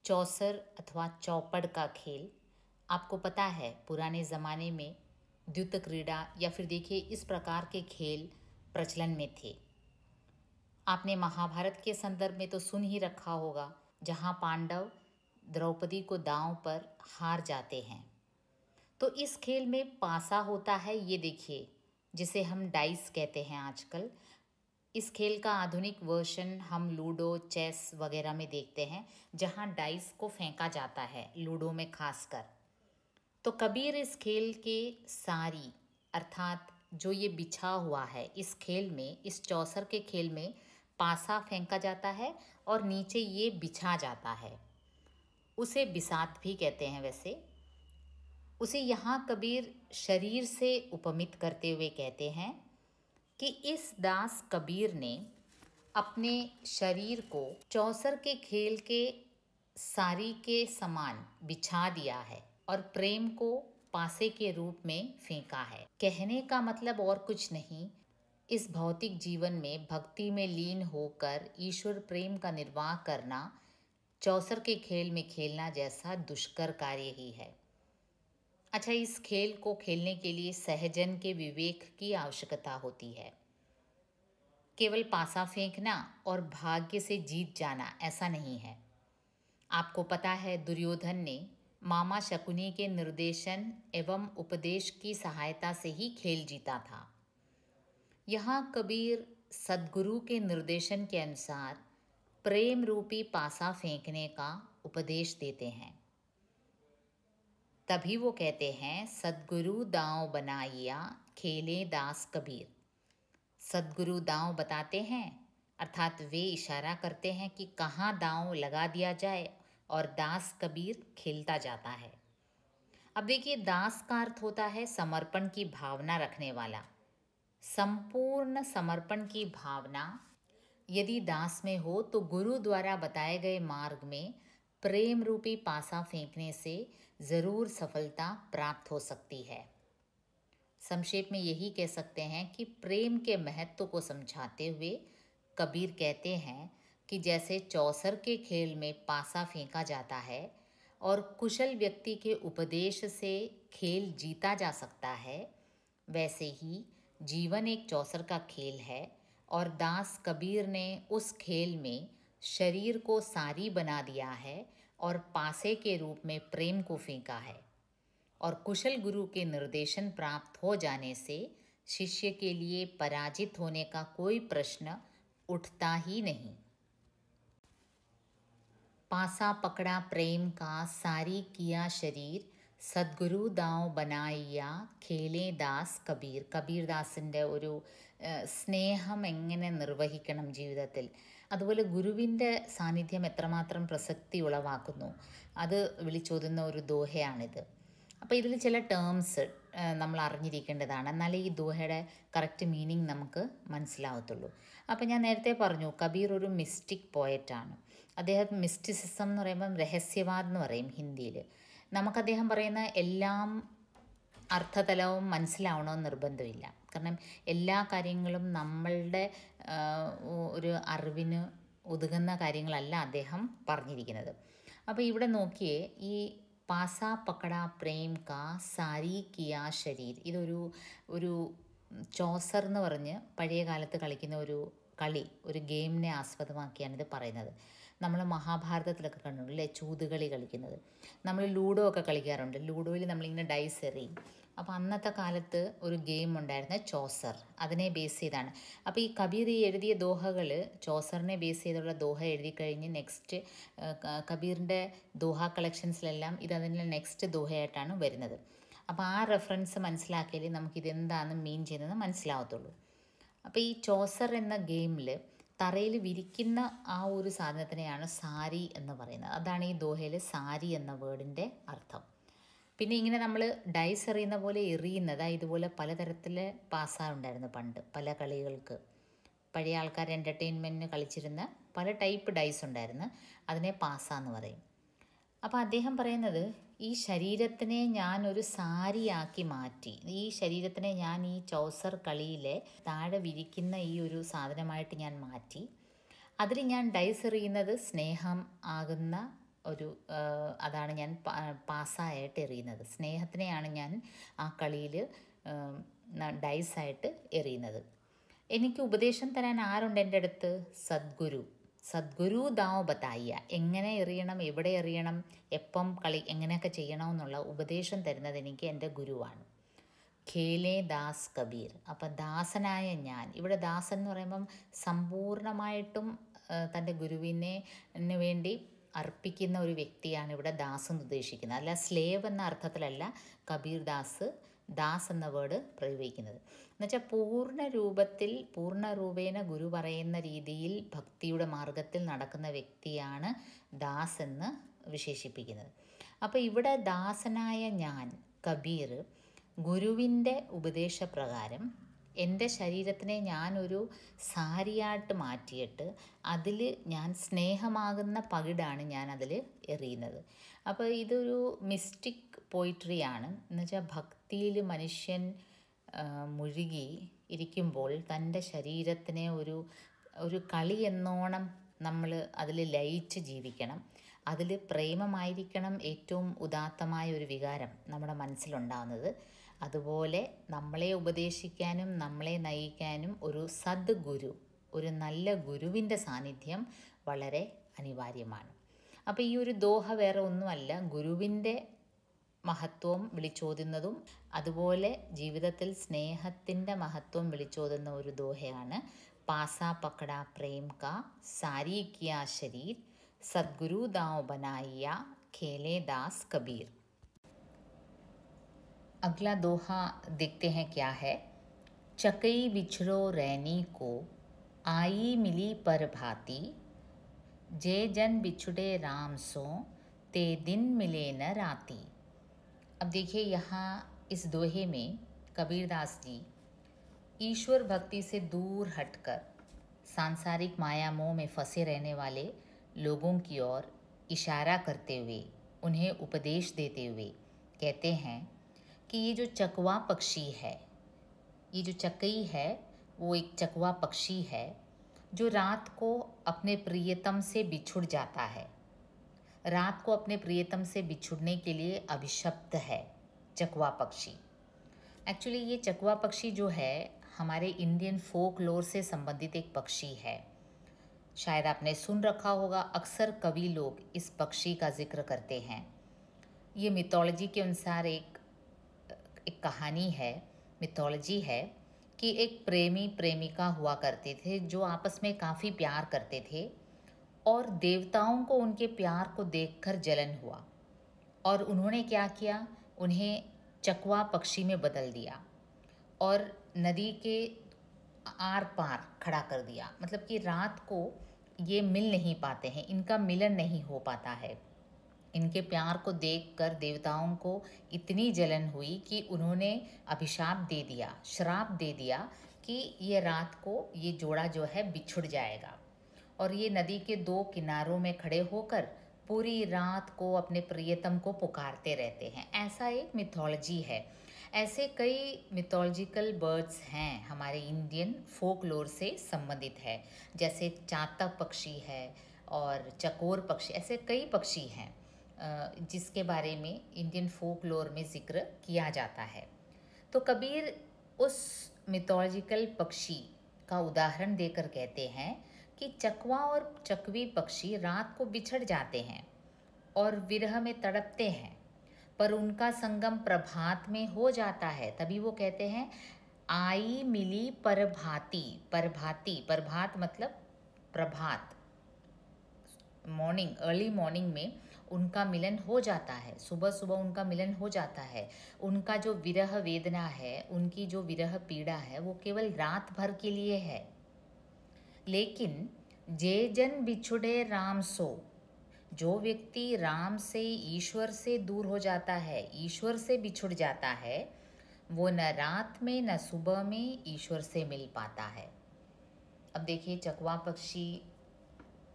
चौसर अथवा चौपड़ का खेल आपको पता है पुराने ज़माने में द्युत क्रीड़ा या फिर देखिए इस प्रकार के खेल प्रचलन में थे आपने महाभारत के संदर्भ में तो सुन ही रखा होगा जहाँ पांडव द्रौपदी को दांव पर हार जाते हैं तो इस खेल में पासा होता है ये देखिए जिसे हम डाइस कहते हैं आजकल इस खेल का आधुनिक वर्शन हम लूडो चेस वगैरह में देखते हैं जहाँ डाइस को फेंका जाता है लूडो में खासकर तो कबीर इस खेल के सारी अर्थात जो ये बिछा हुआ है इस खेल में इस चौसर के खेल में पासा फेंका जाता है और नीचे ये बिछा जाता है उसे बिसात भी कहते हैं वैसे उसे यहाँ कबीर शरीर से उपमित करते हुए कहते हैं कि इस दास कबीर ने अपने शरीर को चौसर के खेल के सारी के समान बिछा दिया है और प्रेम को पासे के रूप में फेंका है कहने का मतलब और कुछ नहीं इस भौतिक जीवन में भक्ति में लीन होकर ईश्वर प्रेम का निर्वाह करना चौसर के खेल में खेलना जैसा दुष्कर कार्य ही है अच्छा इस खेल को खेलने के लिए सहजन के विवेक की आवश्यकता होती है केवल पासा फेंकना और भाग्य से जीत जाना ऐसा नहीं है आपको पता है दुर्योधन ने मामा शकुनी के निर्देशन एवं उपदेश की सहायता से ही खेल जीता था यहाँ कबीर सदगुरु के निर्देशन के अनुसार प्रेम रूपी पासा फेंकने का उपदेश देते हैं तभी वो कहते हैं सदगुरु दांव बनाइया खेले दास कबीर सदगुरु दाव बताते हैं अर्थात वे इशारा करते हैं कि कहाँ दाव लगा दिया जाए और दास कबीर खेलता जाता है अब देखिए दास का अर्थ होता है समर्पण की भावना रखने वाला संपूर्ण समर्पण की भावना यदि दास में हो तो गुरु द्वारा बताए गए मार्ग में प्रेम रूपी पासा फेंकने से ज़रूर सफलता प्राप्त हो सकती है संक्षेप में यही कह सकते हैं कि प्रेम के महत्व को समझाते हुए कबीर कहते हैं कि जैसे चौसर के खेल में पासा फेंका जाता है और कुशल व्यक्ति के उपदेश से खेल जीता जा सकता है वैसे ही जीवन एक चौसर का खेल है और दास कबीर ने उस खेल में शरीर को सारी बना दिया है और पासे के रूप में प्रेम को फेंका है और कुशल गुरु के निर्देशन प्राप्त हो जाने से शिष्य के लिए पराजित होने का कोई प्रश्न उठता ही नहीं पासा पकड़ा प्रेम का सारी किया शरीर സദ്ഗുരു दाव बनाइया खेले दास कबीर കബീർ ദാസിൻ്റെ ഒരു സ്നേഹം എങ്ങനെ നിർവഹിക്കണം ജീവിതത്തിൽ അതുപോലെ ഗുരുവിൻ്റെ സാന്നിധ്യം എത്രമാത്രം പ്രസക്തി ഉളവാക്കുന്നു അത് വിളിച്ചോതുന്ന ഒരു ദോഹയാണിത് അപ്പോൾ ഇതിൽ ചില ടേംസ് നമ്മൾ അറിഞ്ഞിരിക്കേണ്ടതാണ് എന്നാലേ ഈ ദോഹയുടെ കറക്റ്റ് മീനിങ് നമുക്ക് മനസ്സിലാവത്തുള്ളൂ അപ്പോൾ ഞാൻ നേരത്തെ പറഞ്ഞു കബീർ ഒരു മിസ്റ്റിക് പോയറ്റാണ് അദ്ദേഹം മിസ്റ്റിസിസം എന്ന് പറയുമ്പം രഹസ്യവാദ് എന്ന് പറയും ഹിന്ദിയിൽ നമുക്കദ്ദേഹം പറയുന്ന എല്ലാം അർത്ഥതലവും മനസ്സിലാവണമെന്ന് നിർബന്ധമില്ല കാരണം എല്ലാ കാര്യങ്ങളും നമ്മളുടെ ഒരു അറിവിന് ഒതുങ്ങുന്ന കാര്യങ്ങളല്ല അദ്ദേഹം പറഞ്ഞിരിക്കുന്നത് അപ്പോൾ ഇവിടെ നോക്കിയേ ഈ പാസാ പക്കട പ്രേം കാ സാരി കിയാ ശരീർ ഇതൊരു ഒരു ചോസർ എന്ന് പറഞ്ഞ് പഴയ കാലത്ത് കളിക്കുന്ന ഒരു കളി ഒരു ഗെയിമിനെ ആസ്പദമാക്കിയാണ് ഇത് പറയുന്നത് നമ്മൾ മഹാഭാരതത്തിലൊക്കെ അല്ലേ ചൂതുകളി കളിക്കുന്നത് നമ്മൾ ലൂഡോ ഒക്കെ കളിക്കാറുണ്ട് ലൂഡോയിൽ നമ്മളിങ്ങനെ ഡൈസ് എറിയും അപ്പോൾ അന്നത്തെ കാലത്ത് ഒരു ഗെയിം ഉണ്ടായിരുന്ന ചോസർ അതിനെ ബേസ് ചെയ്താണ് അപ്പോൾ ഈ കബീർ ഈ എഴുതിയ ദോഹകൾ ചോസറിനെ ബേസ് ചെയ്തുള്ള ദോഹ എഴുതി കഴിഞ്ഞ് നെക്സ്റ്റ് കബീറിൻ്റെ ദോഹ കളക്ഷൻസിലെല്ലാം ഇത് അതിൻ്റെ നെക്സ്റ്റ് ദോഹയായിട്ടാണ് വരുന്നത് അപ്പോൾ ആ റെഫറൻസ് മനസ്സിലാക്കിയാലേ നമുക്ക് ഇതെന്താണെന്ന് മീൻ ചെയ്യുന്നത് മനസ്സിലാവത്തുള്ളൂ അപ്പോൾ ഈ ചോസർ എന്ന ഗെയിമിൽ തറയിൽ വിരിക്കുന്ന ആ ഒരു സാധനത്തിനെയാണ് സാരി എന്ന് പറയുന്നത് അതാണ് ഈ ദോഹയിലെ സാരി എന്ന വേർഡിൻ്റെ അർത്ഥം പിന്നെ ഇങ്ങനെ നമ്മൾ ഡൈസ് എറിയുന്ന പോലെ എറിയുന്നത് ഇതുപോലെ പലതരത്തിൽ പാസ്സാറുണ്ടായിരുന്നു പണ്ട് പല കളികൾക്ക് പഴയ ആൾക്കാർ എൻ്റർടൈൻമെൻറ്റിന് കളിച്ചിരുന്ന പല ടൈപ്പ് ഡൈസ് ഉണ്ടായിരുന്നു അതിനെ പാസ്സാന്ന് പറയും അപ്പോൾ അദ്ദേഹം പറയുന്നത് ഈ ശരീരത്തിനെ ഞാൻ ഒരു സാരിയാക്കി മാറ്റി ഈ ശരീരത്തിനെ ഞാൻ ഈ ചൗസർ കളിയിലെ താഴെ വിരിക്കുന്ന ഈ ഒരു സാധനമായിട്ട് ഞാൻ മാറ്റി അതിൽ ഞാൻ ഡൈസ് എറിയുന്നത് സ്നേഹം ആകുന്ന ഒരു അതാണ് ഞാൻ പാസ്സായിട്ട് എറിയുന്നത് സ്നേഹത്തിനെയാണ് ഞാൻ ആ കളിയിൽ ഡൈസായിട്ട് എറിയുന്നത് എനിക്ക് ഉപദേശം തരാൻ ആരുണ്ട് എൻ്റെ അടുത്ത് സദ്ഗുരു സദ്ഗുരു ദാമോപത്തായ്യ എങ്ങനെ എറിയണം എവിടെ എറിയണം എപ്പം കളി എങ്ങനെയൊക്കെ ചെയ്യണമെന്നുള്ള ഉപദേശം തരുന്നത് എനിക്ക് എൻ്റെ ഗുരുവാണ് ഖേലേ ദാസ് കബീർ അപ്പം ദാസനായ ഞാൻ ഇവിടെ ദാസൻ എന്ന് പറയുമ്പം സമ്പൂർണമായിട്ടും തൻ്റെ ഗുരുവിനെ വേണ്ടി അർപ്പിക്കുന്ന ഒരു വ്യക്തിയാണ് ഇവിടെ ദാസ് എന്ന് ഉദ്ദേശിക്കുന്നത് അല്ല സ്ലേവ് എന്ന അർത്ഥത്തിലല്ല കബീർ ദാസ് ദാസ് എന്ന വേർഡ് പ്രയോഗിക്കുന്നത് എന്നുവെച്ചാൽ പൂർണ്ണ രൂപത്തിൽ പൂർണ്ണ രൂപേണ ഗുരു പറയുന്ന രീതിയിൽ ഭക്തിയുടെ മാർഗത്തിൽ നടക്കുന്ന വ്യക്തിയാണ് ദാസ് എന്ന് വിശേഷിപ്പിക്കുന്നത് അപ്പോൾ ഇവിടെ ദാസനായ ഞാൻ കബീർ ഗുരുവിൻ്റെ ഉപദേശപ്രകാരം എൻ്റെ ശരീരത്തിനെ ഞാനൊരു സാരിയായിട്ട് മാറ്റിയിട്ട് അതിൽ ഞാൻ സ്നേഹമാകുന്ന പകിടാണ് ഞാനതിൽ എറിയുന്നത് അപ്പോൾ ഇതൊരു മിസ്റ്റിക് പോയിട്രിയാണ് എന്നുവെച്ചാൽ ഭക്തിയിൽ മനുഷ്യൻ മുഴുകി ഇരിക്കുമ്പോൾ തൻ്റെ ശരീരത്തിനെ ഒരു ഒരു കളി എന്നോണം നമ്മൾ അതിൽ ലയിച്ച് ജീവിക്കണം അതിൽ പ്രേമമായിരിക്കണം ഏറ്റവും ഉദാത്തമായ ഒരു വികാരം നമ്മുടെ മനസ്സിലുണ്ടാകുന്നത് അതുപോലെ നമ്മളെ ഉപദേശിക്കാനും നമ്മളെ നയിക്കാനും ഒരു സദ്ഗുരു ഒരു നല്ല ഗുരുവിൻ്റെ സാന്നിധ്യം വളരെ അനിവാര്യമാണ് അപ്പോൾ ഈ ഒരു ദോഹ വേറെ ഒന്നുമല്ല ഗുരുവിൻ്റെ മഹത്വം വിളിച്ചോതുന്നതും അതുപോലെ ജീവിതത്തിൽ സ്നേഹത്തിൻ്റെ മഹത്വം വിളിച്ചോതുന്ന ഒരു ദോഹയാണ് പാസാ പക്കട പ്രേം കാ സാരി കിയ ശരീർ സദ്ഗുരു ദാ ബനായിയ ഖേലെ ദാസ് കബീർ अगला दोहा देखते हैं क्या है चकई बिछड़ो रैनी को आई मिली पर भाती जे जन बिछुड़े राम सो ते दिन मिले न राती अब देखिए यहाँ इस दोहे में कबीरदास जी ईश्वर भक्ति से दूर हटकर सांसारिक माया मोह में फंसे रहने वाले लोगों की ओर इशारा करते हुए उन्हें उपदेश देते हुए कहते हैं कि ये जो चकवा पक्षी है ये जो चकई है वो एक चकवा पक्षी है जो रात को अपने प्रियतम से बिछुड़ जाता है रात को अपने प्रियतम से बिछुड़ने के लिए अभिशप्त है चकवा पक्षी एक्चुअली ये चकवा पक्षी जो है हमारे इंडियन फोक लोर से संबंधित एक पक्षी है शायद आपने सुन रखा होगा अक्सर कवि लोग इस पक्षी का जिक्र करते हैं ये मिथोलॉजी के अनुसार एक एक कहानी है मिथोलॉजी है कि एक प्रेमी प्रेमिका हुआ करते थे जो आपस में काफ़ी प्यार करते थे और देवताओं को उनके प्यार को देखकर जलन हुआ और उन्होंने क्या किया उन्हें चकवा पक्षी में बदल दिया और नदी के आर पार खड़ा कर दिया मतलब कि रात को ये मिल नहीं पाते हैं इनका मिलन नहीं हो पाता है इनके प्यार को देखकर देवताओं को इतनी जलन हुई कि उन्होंने अभिशाप दे दिया श्राप दे दिया कि ये रात को ये जोड़ा जो है बिछुड़ जाएगा और ये नदी के दो किनारों में खड़े होकर पूरी रात को अपने प्रियतम को पुकारते रहते हैं ऐसा एक मिथोलॉजी है ऐसे कई मिथोलॉजिकल बर्ड्स हैं हमारे इंडियन फोकलोर से संबंधित है जैसे चातक पक्षी है और चकोर पक्षी ऐसे कई पक्षी हैं जिसके बारे में इंडियन फोक लोर में जिक्र किया जाता है तो कबीर उस मिथोलॉजिकल पक्षी का उदाहरण देकर कहते हैं कि चकवा और चकवी पक्षी रात को बिछड़ जाते हैं और विरह में तड़पते हैं पर उनका संगम प्रभात में हो जाता है तभी वो कहते हैं आई मिली परभाती परभाती प्रभात मतलब प्रभात मॉर्निंग अर्ली मॉर्निंग में उनका मिलन हो जाता है सुबह सुबह उनका मिलन हो जाता है उनका जो विरह वेदना है उनकी जो विरह पीड़ा है वो केवल रात भर के लिए है लेकिन जे जन बिछुड़े राम सो जो व्यक्ति राम से ईश्वर से दूर हो जाता है ईश्वर से बिछुड़ जाता है वो न रात में न सुबह में ईश्वर से मिल पाता है अब देखिए चकवा पक्षी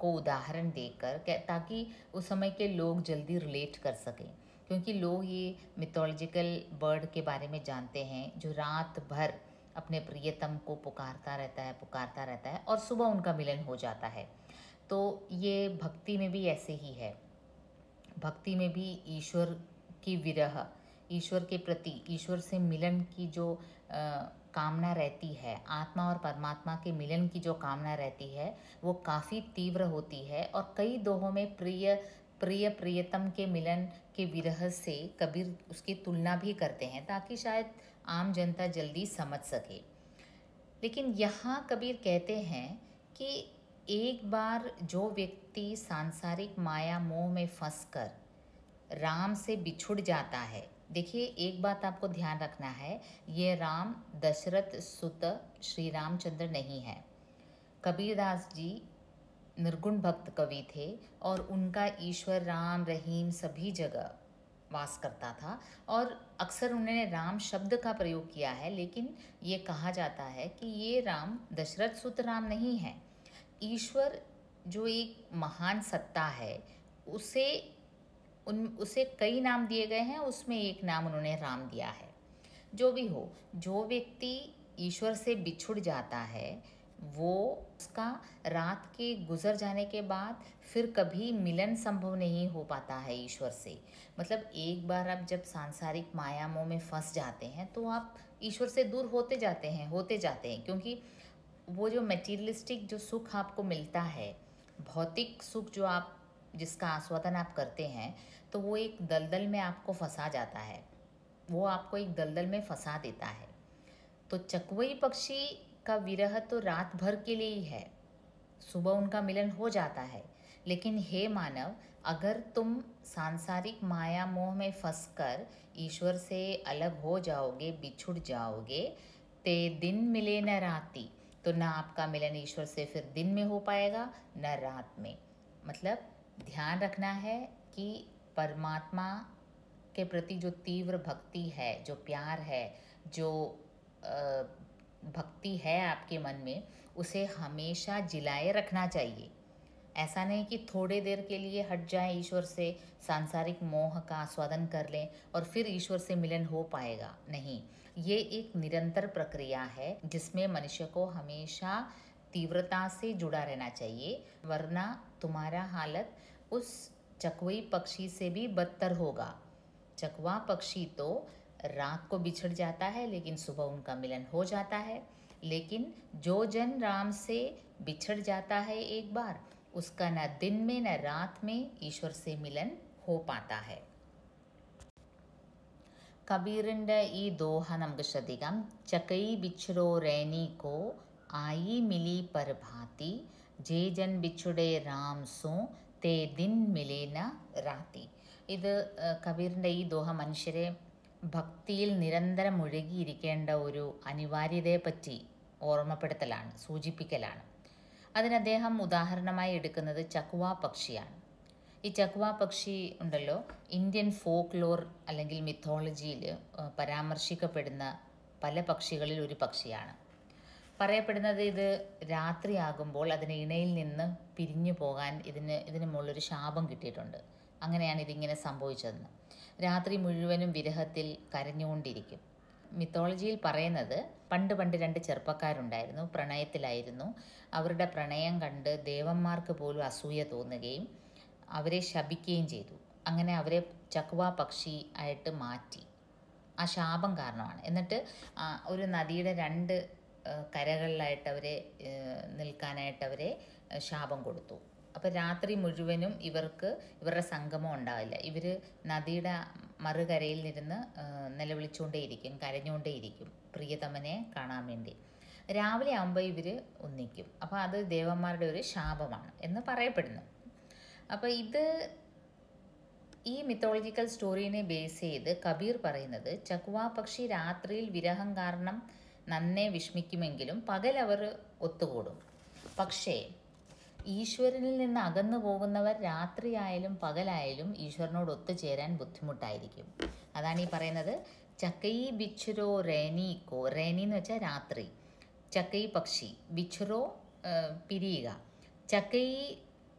को उदाहरण देकर ताकि उस समय के लोग जल्दी रिलेट कर सकें क्योंकि लोग ये मिथोलॉजिकल बर्ड के बारे में जानते हैं जो रात भर अपने प्रियतम को पुकारता रहता है पुकारता रहता है और सुबह उनका मिलन हो जाता है तो ये भक्ति में भी ऐसे ही है भक्ति में भी ईश्वर की विरह ईश्वर के प्रति ईश्वर से मिलन की जो आ, कामना रहती है आत्मा और परमात्मा के मिलन की जो कामना रहती है वो काफ़ी तीव्र होती है और कई दोहों में प्रिय प्रिय प्रियतम के मिलन के विरह से कबीर उसकी तुलना भी करते हैं ताकि शायद आम जनता जल्दी समझ सके लेकिन यहाँ कबीर कहते हैं कि एक बार जो व्यक्ति सांसारिक माया मोह में फंसकर राम से बिछुड़ जाता है देखिए एक बात आपको ध्यान रखना है ये राम दशरथ सुत श्री रामचंद्र नहीं है कबीरदास जी निर्गुण भक्त कवि थे और उनका ईश्वर राम रहीम सभी जगह वास करता था और अक्सर उन्होंने राम शब्द का प्रयोग किया है लेकिन ये कहा जाता है कि ये राम दशरथ सुत राम नहीं है ईश्वर जो एक महान सत्ता है उसे उन उसे कई नाम दिए गए हैं उसमें एक नाम उन्होंने राम दिया है जो भी हो जो व्यक्ति ईश्वर से बिछुड़ जाता है वो उसका रात के गुजर जाने के बाद फिर कभी मिलन संभव नहीं हो पाता है ईश्वर से मतलब एक बार आप जब सांसारिक मायामों में फंस जाते हैं तो आप ईश्वर से दूर होते जाते हैं होते जाते हैं क्योंकि वो जो मटीरियलिस्टिक जो सुख आपको मिलता है भौतिक सुख जो आप जिसका आस्वादन आप करते हैं तो वो एक दलदल में आपको फंसा जाता है वो आपको एक दलदल में फंसा देता है तो चकवई पक्षी का विरह तो रात भर के लिए ही है सुबह उनका मिलन हो जाता है लेकिन हे मानव अगर तुम सांसारिक माया मोह में फंसकर ईश्वर से अलग हो जाओगे बिछुड़ जाओगे ते दिन मिले न राती तो ना आपका मिलन ईश्वर से फिर दिन में हो पाएगा न रात में मतलब ध्यान रखना है कि परमात्मा के प्रति जो तीव्र भक्ति है जो प्यार है जो भक्ति है आपके मन में उसे हमेशा जिलाए रखना चाहिए ऐसा नहीं कि थोड़े देर के लिए हट जाए ईश्वर से सांसारिक मोह का आस्वादन कर लें और फिर ईश्वर से मिलन हो पाएगा नहीं ये एक निरंतर प्रक्रिया है जिसमें मनुष्य को हमेशा तीव्रता से जुड़ा रहना चाहिए वरना तुम्हारा हालत उस चकवई पक्षी से भी बदतर होगा चकवा पक्षी तो रात को बिछड़ जाता है लेकिन सुबह उनका मिलन हो जाता है लेकिन जो जन राम से बिछड़ जाता है एक बार उसका न दिन में न रात में ईश्वर से मिलन हो पाता है കബീറിൻ്റെ ഈ ദോഹ നമുക്ക് ശ്രദ്ധിക്കാം ചക്കൈ आई मिली ആയി മിലി जे जन ജൻ राम सो തേ ദിൻ മിലേന റാത്തി ഇത് കബീറിൻ്റെ ഈ ദോഹ മനുഷ്യരെ ഭക്തിയിൽ നിരന്തരം ഒഴുകിയിരിക്കേണ്ട ഒരു അനിവാര്യതയെപ്പറ്റി ഓർമ്മപ്പെടുത്തലാണ് സൂചിപ്പിക്കലാണ് അതിനദ്ദേഹം ഉദാഹരണമായി എടുക്കുന്നത് ചക്വാ പക്ഷിയാണ് ഈ ചക്വാ പക്ഷി ഉണ്ടല്ലോ ഇന്ത്യൻ ഫോക്ക് ലോർ അല്ലെങ്കിൽ മിത്തോളജിയിൽ പരാമർശിക്കപ്പെടുന്ന പല പക്ഷികളിൽ ഒരു പക്ഷിയാണ് പറയപ്പെടുന്നത് ഇത് രാത്രിയാകുമ്പോൾ അതിന് ഇണയിൽ നിന്ന് പിരിഞ്ഞു പോകാൻ ഇതിന് ഇതിന് മുകളിലൊരു ശാപം കിട്ടിയിട്ടുണ്ട് അങ്ങനെയാണ് ഇതിങ്ങനെ സംഭവിച്ചതെന്ന് രാത്രി മുഴുവനും വിരഹത്തിൽ കരഞ്ഞുകൊണ്ടിരിക്കും മിത്തോളജിയിൽ പറയുന്നത് പണ്ട് പണ്ട് രണ്ട് ചെറുപ്പക്കാരുണ്ടായിരുന്നു പ്രണയത്തിലായിരുന്നു അവരുടെ പ്രണയം കണ്ട് ദേവന്മാർക്ക് പോലും അസൂയ തോന്നുകയും അവരെ ശപിക്കുകയും ചെയ്തു അങ്ങനെ അവരെ ചക്വാ പക്ഷി ആയിട്ട് മാറ്റി ആ ശാപം കാരണമാണ് എന്നിട്ട് ഒരു നദിയുടെ രണ്ട് കരകളിലായിട്ട് അവരെ നിൽക്കാനായിട്ട് അവരെ ശാപം കൊടുത്തു അപ്പോൾ രാത്രി മുഴുവനും ഇവർക്ക് ഇവരുടെ സംഗമം ഉണ്ടാവില്ല ഇവർ നദിയുടെ മറുകരയിൽ നിന്ന് നിലവിളിച്ചുകൊണ്ടേയിരിക്കും കരഞ്ഞുകൊണ്ടേയിരിക്കും പ്രിയതമനെ കാണാൻ വേണ്ടി രാവിലെ ആകുമ്പോൾ ഇവർ ഒന്നിക്കും അപ്പോൾ അത് ദേവന്മാരുടെ ഒരു ശാപമാണ് എന്ന് പറയപ്പെടുന്നു അപ്പോൾ ഇത് ഈ മിത്തോളജിക്കൽ സ്റ്റോറീനെ ബേസ് ചെയ്ത് കബീർ പറയുന്നത് ചക്കുവാ പക്ഷി രാത്രിയിൽ വിരഹം കാരണം നന്നേ വിഷമിക്കുമെങ്കിലും പകൽ അവർ ഒത്തുകൂടും പക്ഷേ ഈശ്വരനിൽ നിന്ന് അകന്നു പോകുന്നവർ രാത്രിയായാലും പകലായാലും ഈശ്വരനോട് ഒത്തുചേരാൻ ബുദ്ധിമുട്ടായിരിക്കും അതാണ് ഈ പറയുന്നത് ചക്കൈ ബിച്ചുരോ റേനീക്കോ റേനി എന്ന് വെച്ചാൽ രാത്രി ചക്കൈ പക്ഷി ബിച്ചുറോ പിരിയുക ചക്കൈ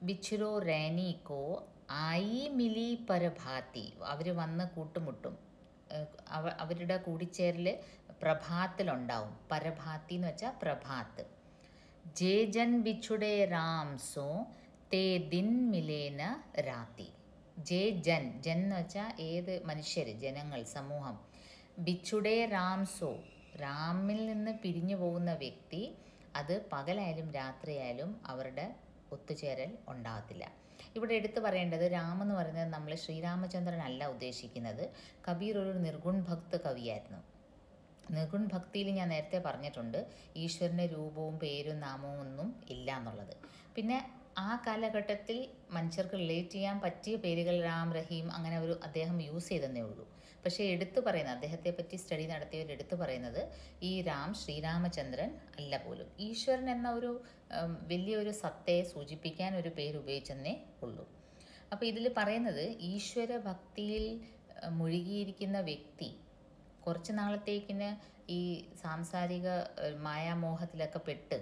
ബിച്ചുരോ റേനീക്കോ ആയി മിലി പരഭാത്തി അവർ വന്ന് കൂട്ടുമുട്ടും അവരുടെ കൂടിച്ചേരൽ പ്രഭാത്തിലുണ്ടാവും പരഭാത്തി എന്ന് വെച്ചാൽ പ്രഭാത്ത് ജേ ജൻ ബിച്ചുടെ രാംസോ തേ ദിൻ മിലേന രാത്തി ജേ ജൻ ജൻ എന്ന് വെച്ചാൽ ഏത് മനുഷ്യർ ജനങ്ങൾ സമൂഹം ബിച്ചുടേ രാംസോ രാമിൽ നിന്ന് പിരിഞ്ഞു പോകുന്ന വ്യക്തി അത് പകലായാലും രാത്രിയായാലും അവരുടെ ഒത്തുചേരൽ ഉണ്ടാകത്തില്ല ഇവിടെ എടുത്തു പറയേണ്ടത് രാമെന്ന് പറയുന്നത് നമ്മൾ ശ്രീരാമചന്ദ്രനല്ല ഉദ്ദേശിക്കുന്നത് കബീർ ഒരു നിർഗുൺ ഭക്ത കവിയായിരുന്നു നിർഗുൺ ഭക്തിയിൽ ഞാൻ നേരത്തെ പറഞ്ഞിട്ടുണ്ട് ഈശ്വരൻ്റെ രൂപവും പേരും നാമവും ഒന്നും ഇല്ല എന്നുള്ളത് പിന്നെ ആ കാലഘട്ടത്തിൽ മനുഷ്യർക്ക് റിലേറ്റ് ചെയ്യാൻ പറ്റിയ പേരുകൾ രാം റഹീം അങ്ങനെ ഒരു അദ്ദേഹം യൂസ് ചെയ്തെന്നേ ഉള്ളൂ പക്ഷേ എടുത്തു പറയുന്നത് അദ്ദേഹത്തെ പറ്റി സ്റ്റഡി നടത്തിയവർ എടുത്തു പറയുന്നത് ഈ രാം ശ്രീരാമചന്ദ്രൻ അല്ല പോലും ഈശ്വരൻ എന്ന ഒരു വലിയൊരു സത്തയെ സൂചിപ്പിക്കാൻ ഒരു പേര് ഉപയോഗിച്ചെന്നേ ഉള്ളൂ അപ്പോൾ ഇതിൽ പറയുന്നത് ഈശ്വര ഭക്തിയിൽ മുഴുകിയിരിക്കുന്ന വ്യക്തി കുറച്ച് നാളത്തേക്കിന് ഈ സാംസാരിക മായാമോഹത്തിലൊക്കെ പെട്ട്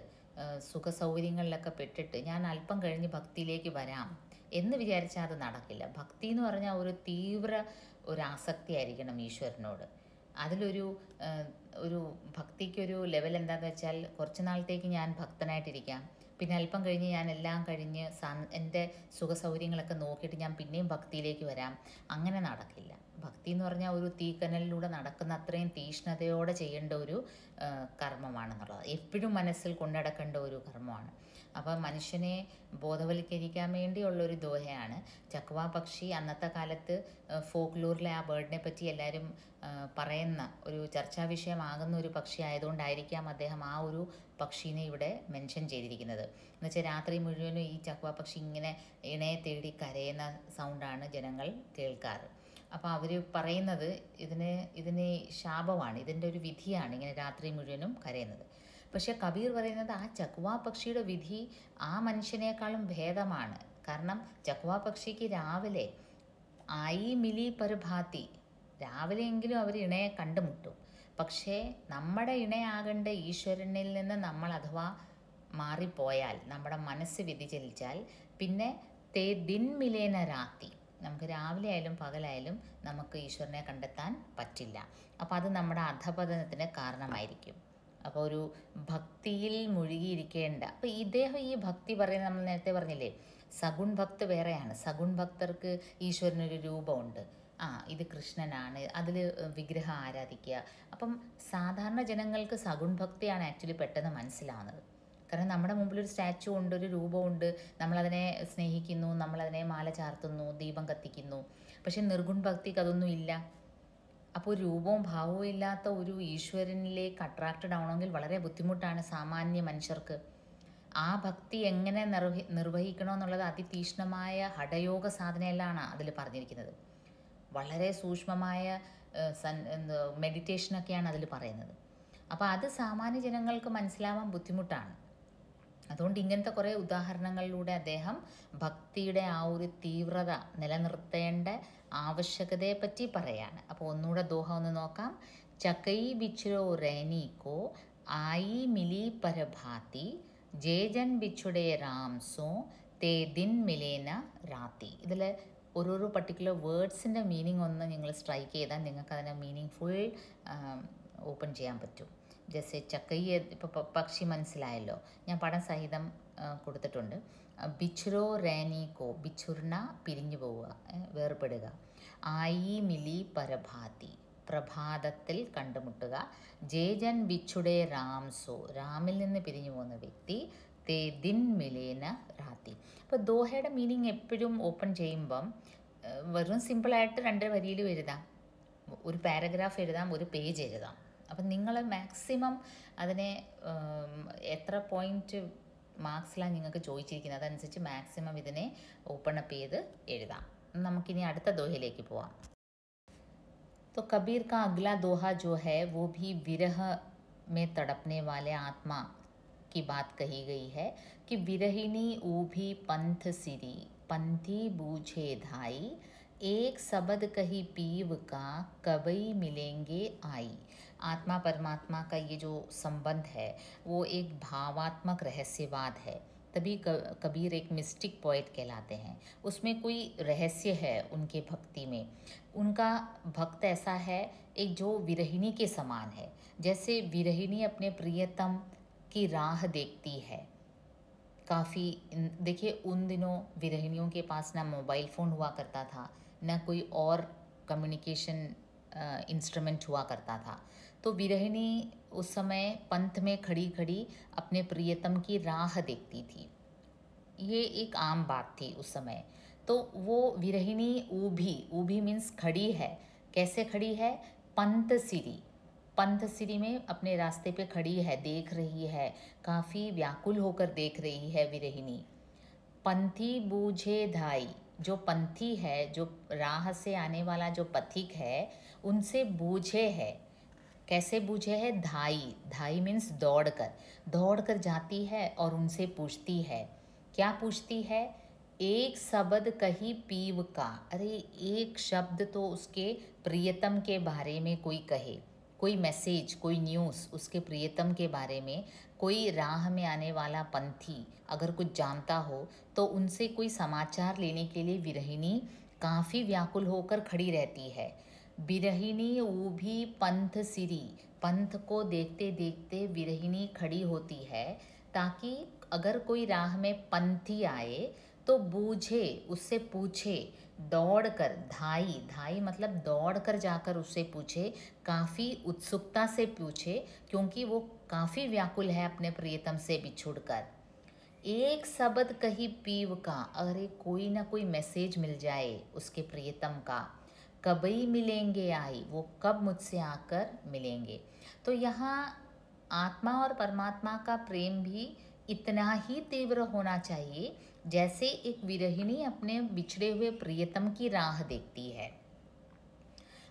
സൗകര്യങ്ങളിലൊക്കെ പെട്ടിട്ട് ഞാൻ അല്പം കഴിഞ്ഞ് ഭക്തിയിലേക്ക് വരാം എന്ന് വിചാരിച്ചാൽ അത് നടക്കില്ല ഭക്തി എന്ന് പറഞ്ഞാൽ ഒരു തീവ്ര ഒരു ആസക്തി ആയിരിക്കണം ഈശ്വരനോട് അതിലൊരു ഒരു ഭക്തിക്കൊരു ലെവൽ എന്താണെന്ന് വെച്ചാൽ കുറച്ച് നാളത്തേക്ക് ഞാൻ ഭക്തനായിട്ടിരിക്കാം പിന്നെ അല്പം കഴിഞ്ഞ് ഞാൻ എല്ലാം കഴിഞ്ഞ് എൻ്റെ സുഖസൗകര്യങ്ങളൊക്കെ നോക്കിയിട്ട് ഞാൻ പിന്നെയും ഭക്തിയിലേക്ക് വരാം അങ്ങനെ നടക്കില്ല ഭക്തി എന്ന് പറഞ്ഞാൽ ഒരു തീക്കനലിലൂടെ നടക്കുന്ന അത്രയും തീഷ്ണതയോടെ ചെയ്യേണ്ട ഒരു കർമ്മമാണെന്നുള്ളത് എപ്പോഴും മനസ്സിൽ കൊണ്ടടക്കേണ്ട ഒരു കർമ്മമാണ് അപ്പോൾ മനുഷ്യനെ ബോധവൽക്കരിക്കാൻ വേണ്ടിയുള്ളൊരു ദോഹയാണ് ചക്വാ പക്ഷി അന്നത്തെ കാലത്ത് ഫോക്ലൂറിലെ ആ ബേർഡിനെ പറ്റി എല്ലാവരും പറയുന്ന ഒരു ചർച്ചാ വിഷയമാകുന്ന ഒരു പക്ഷി ആയതുകൊണ്ടായിരിക്കാം അദ്ദേഹം ആ ഒരു പക്ഷീനെ ഇവിടെ മെൻഷൻ ചെയ്തിരിക്കുന്നത് എന്നുവെച്ചാൽ രാത്രി മുഴുവനും ഈ ചക്വാ പക്ഷി ഇങ്ങനെ ഇണയെ തേടി കരയുന്ന സൗണ്ടാണ് ജനങ്ങൾ കേൾക്കാറ് അപ്പോൾ അവർ പറയുന്നത് ഇതിന് ഇതിന് ശാപമാണ് ഇതിൻ്റെ ഒരു വിധിയാണ് ഇങ്ങനെ രാത്രി മുഴുവനും കരയുന്നത് പക്ഷേ കബീർ പറയുന്നത് ആ ചക്വാ പക്ഷിയുടെ വിധി ആ മനുഷ്യനേക്കാളും ഭേദമാണ് കാരണം ചക്വാ പക്ഷിക്ക് രാവിലെ ഐ മിലി പരുഭാത്തി രാവിലെയെങ്കിലും അവർ ഇണയെ കണ്ടുമുട്ടും പക്ഷേ നമ്മുടെ ഇണയാകേണ്ട ഈശ്വരനിൽ നിന്ന് നമ്മൾ അഥവാ മാറിപ്പോയാൽ നമ്മുടെ മനസ്സ് വ്യതിചലിച്ചാൽ പിന്നെ തേ ദിൻ മിലേന രാത്തി നമുക്ക് രാവിലെ ആയാലും പകലായാലും നമുക്ക് ഈശ്വരനെ കണ്ടെത്താൻ പറ്റില്ല അപ്പോൾ അത് നമ്മുടെ അധപതനത്തിന് കാരണമായിരിക്കും അപ്പോൾ ഒരു ഭക്തിയിൽ മുഴുകിയിരിക്കേണ്ട അപ്പോൾ ഇദ്ദേഹം ഈ ഭക്തി പറയുന്നത് നമ്മൾ നേരത്തെ പറഞ്ഞില്ലേ സഗുൺ ഭക്ത് വേറെയാണ് സഗുൺ ഭക്തർക്ക് ഈശ്വരനൊരു രൂപമുണ്ട് ആ ഇത് കൃഷ്ണനാണ് അതിൽ വിഗ്രഹം ആരാധിക്കുക അപ്പം സാധാരണ ജനങ്ങൾക്ക് സഗുൺ ഭക്തിയാണ് ആക്ച്വലി പെട്ടെന്ന് മനസ്സിലാവുന്നത് കാരണം നമ്മുടെ മുമ്പിൽ ഒരു സ്റ്റാച്ചു ഉണ്ട് ഒരു രൂപമുണ്ട് നമ്മളതിനെ സ്നേഹിക്കുന്നു നമ്മളതിനെ മാല ചാർത്തുന്നു ദീപം കത്തിക്കുന്നു പക്ഷേ നിർഗുൺ ഭക്തിക്ക് അതൊന്നും ഇല്ല അപ്പോൾ രൂപവും ഭാവവും ഇല്ലാത്ത ഒരു ഈശ്വരനിലേക്ക് അട്രാക്റ്റഡ് ആവണമെങ്കിൽ വളരെ ബുദ്ധിമുട്ടാണ് സാമാന്യ മനുഷ്യർക്ക് ആ ഭക്തി എങ്ങനെ നിർവഹി നിർവഹിക്കണമെന്നുള്ളത് അതിതീക്ഷ്ണമായ ഹടയോഗ സാധനയിലാണ് അതിൽ പറഞ്ഞിരിക്കുന്നത് വളരെ സൂക്ഷ്മമായ സൻ മെഡിറ്റേഷനൊക്കെയാണ് അതിൽ പറയുന്നത് അപ്പോൾ അത് സാമാന്യ ജനങ്ങൾക്ക് മനസ്സിലാവാൻ ബുദ്ധിമുട്ടാണ് അതുകൊണ്ട് ഇങ്ങനത്തെ കുറേ ഉദാഹരണങ്ങളിലൂടെ അദ്ദേഹം ഭക്തിയുടെ ആ ഒരു തീവ്രത നിലനിർത്തേണ്ട ആവശ്യകതയെ പറ്റി പറയാണ് അപ്പോൾ ഒന്നുകൂടെ ദോഹം ഒന്ന് നോക്കാം ചകൈ ബിച്ചുരോ റേനീക്കോ ആയി മിലി പരഭാതി ജേജൻ ബിച്ചുടെ രാംസോ തേ ദിൻ മിലേന രാത്തി ഇതിൽ ഓരോരോ പർട്ടിക്കുലർ വേർഡ്സിൻ്റെ മീനിങ് ഒന്ന് നിങ്ങൾ സ്ട്രൈക്ക് ചെയ്താൽ നിങ്ങൾക്ക് അതിൻ്റെ മീനിങ് ഫുൾ ഓപ്പൺ ചെയ്യാൻ പറ്റും ജസ്റ്റ് ചക്കയ്യ ഇപ്പോൾ പക്ഷി മനസ്സിലായല്ലോ ഞാൻ പടം സഹിതം കൊടുത്തിട്ടുണ്ട് ബിച്ചുരോ കോ ബിച്ചുർണ പിരിഞ്ഞു പോവുക വേർപെടുക ആയി മിലി പരഭാതി പ്രഭാതത്തിൽ കണ്ടുമുട്ടുക ജേജൻ ബിച്ചുടെ രാംസോ രാമിൽ നിന്ന് പിരിഞ്ഞു പോകുന്ന വ്യക്തി തേ ദിൻ മിലേന റാത്തി അപ്പോൾ ദോഹയുടെ മീനിങ് എപ്പോഴും ഓപ്പൺ ചെയ്യുമ്പം വെറും സിമ്പിളായിട്ട് രണ്ടര വരിയിൽ എഴുതാം ഒരു പാരഗ്രാഫ് എഴുതാം ഒരു പേജ് എഴുതാം అప్పుడు మింగలు మాక్సిమం అదినే ఎత్ర పాయింట్ మార్క్స్ లా మీకు ചോచి ఇకిన అదించి మాక్సిమం ఇదనే ఓపెన్ అప్ యేదు ఎల్దా మనంకిని అడత దోహయలోకి పోవా తో కబీర్ కా అగ్ల దోహా జో హే వో భీ విరహ మే తడపనే వాలే ఆత్మ కి baat కహి గయీ హే కి విరహిని ఓ భీ పంథసిరి పంతి బూజే ధాయి एक शब्द कही पीव का कबई मिलेंगे आई आत्मा परमात्मा का ये जो संबंध है वो एक भावात्मक रहस्यवाद है तभी कबीर एक मिस्टिक पोइट कहलाते हैं उसमें कोई रहस्य है उनके भक्ति में उनका भक्त ऐसा है एक जो विरहिणी के समान है जैसे विरहिणी अपने प्रियतम की राह देखती है काफ़ी देखिए उन दिनों विरहिणियों के पास ना मोबाइल फ़ोन हुआ करता था ना कोई और कम्युनिकेशन इंस्ट्रूमेंट हुआ करता था तो विरहिणी उस समय पंथ में खड़ी खड़ी अपने प्रियतम की राह देखती थी ये एक आम बात थी उस समय तो वो विरहिणी ऊभी भी मीन्स खड़ी है कैसे खड़ी है पंथ सिरी पंथ सिरी में अपने रास्ते पे खड़ी है देख रही है काफ़ी व्याकुल होकर देख रही है विरहिणी पंथी बूझे धाई जो पंथी है जो राह से आने वाला जो पथिक है उनसे बूझे है कैसे बूझे है धाई धाई मीन्स दौड़ कर दौड़ कर जाती है और उनसे पूछती है क्या पूछती है एक शब्द कही पीव का अरे एक शब्द तो उसके प्रियतम के बारे में कोई कहे कोई मैसेज कोई न्यूज़ उसके प्रियतम के बारे में कोई राह में आने वाला पंथी अगर कुछ जानता हो तो उनसे कोई समाचार लेने के लिए विरहिणी काफ़ी व्याकुल होकर खड़ी रहती है विरहिणी भी पंथ सिरी पंथ को देखते देखते विरहिणी खड़ी होती है ताकि अगर कोई राह में पंथी आए तो बूझे उससे पूछे दौड़ कर धाई धाई मतलब दौड़ कर जाकर उससे पूछे काफ़ी उत्सुकता से पूछे क्योंकि वो काफ़ी व्याकुल है अपने प्रियतम से बिछुड़ कर एक शब्द कही पीव का अरे कोई ना कोई मैसेज मिल जाए उसके प्रियतम का कभी मिलेंगे आई वो कब मुझसे आकर मिलेंगे तो यहाँ आत्मा और परमात्मा का प्रेम भी इतना ही तीव्र होना चाहिए जैसे एक विरहिणी अपने बिछड़े हुए प्रियतम की राह देखती है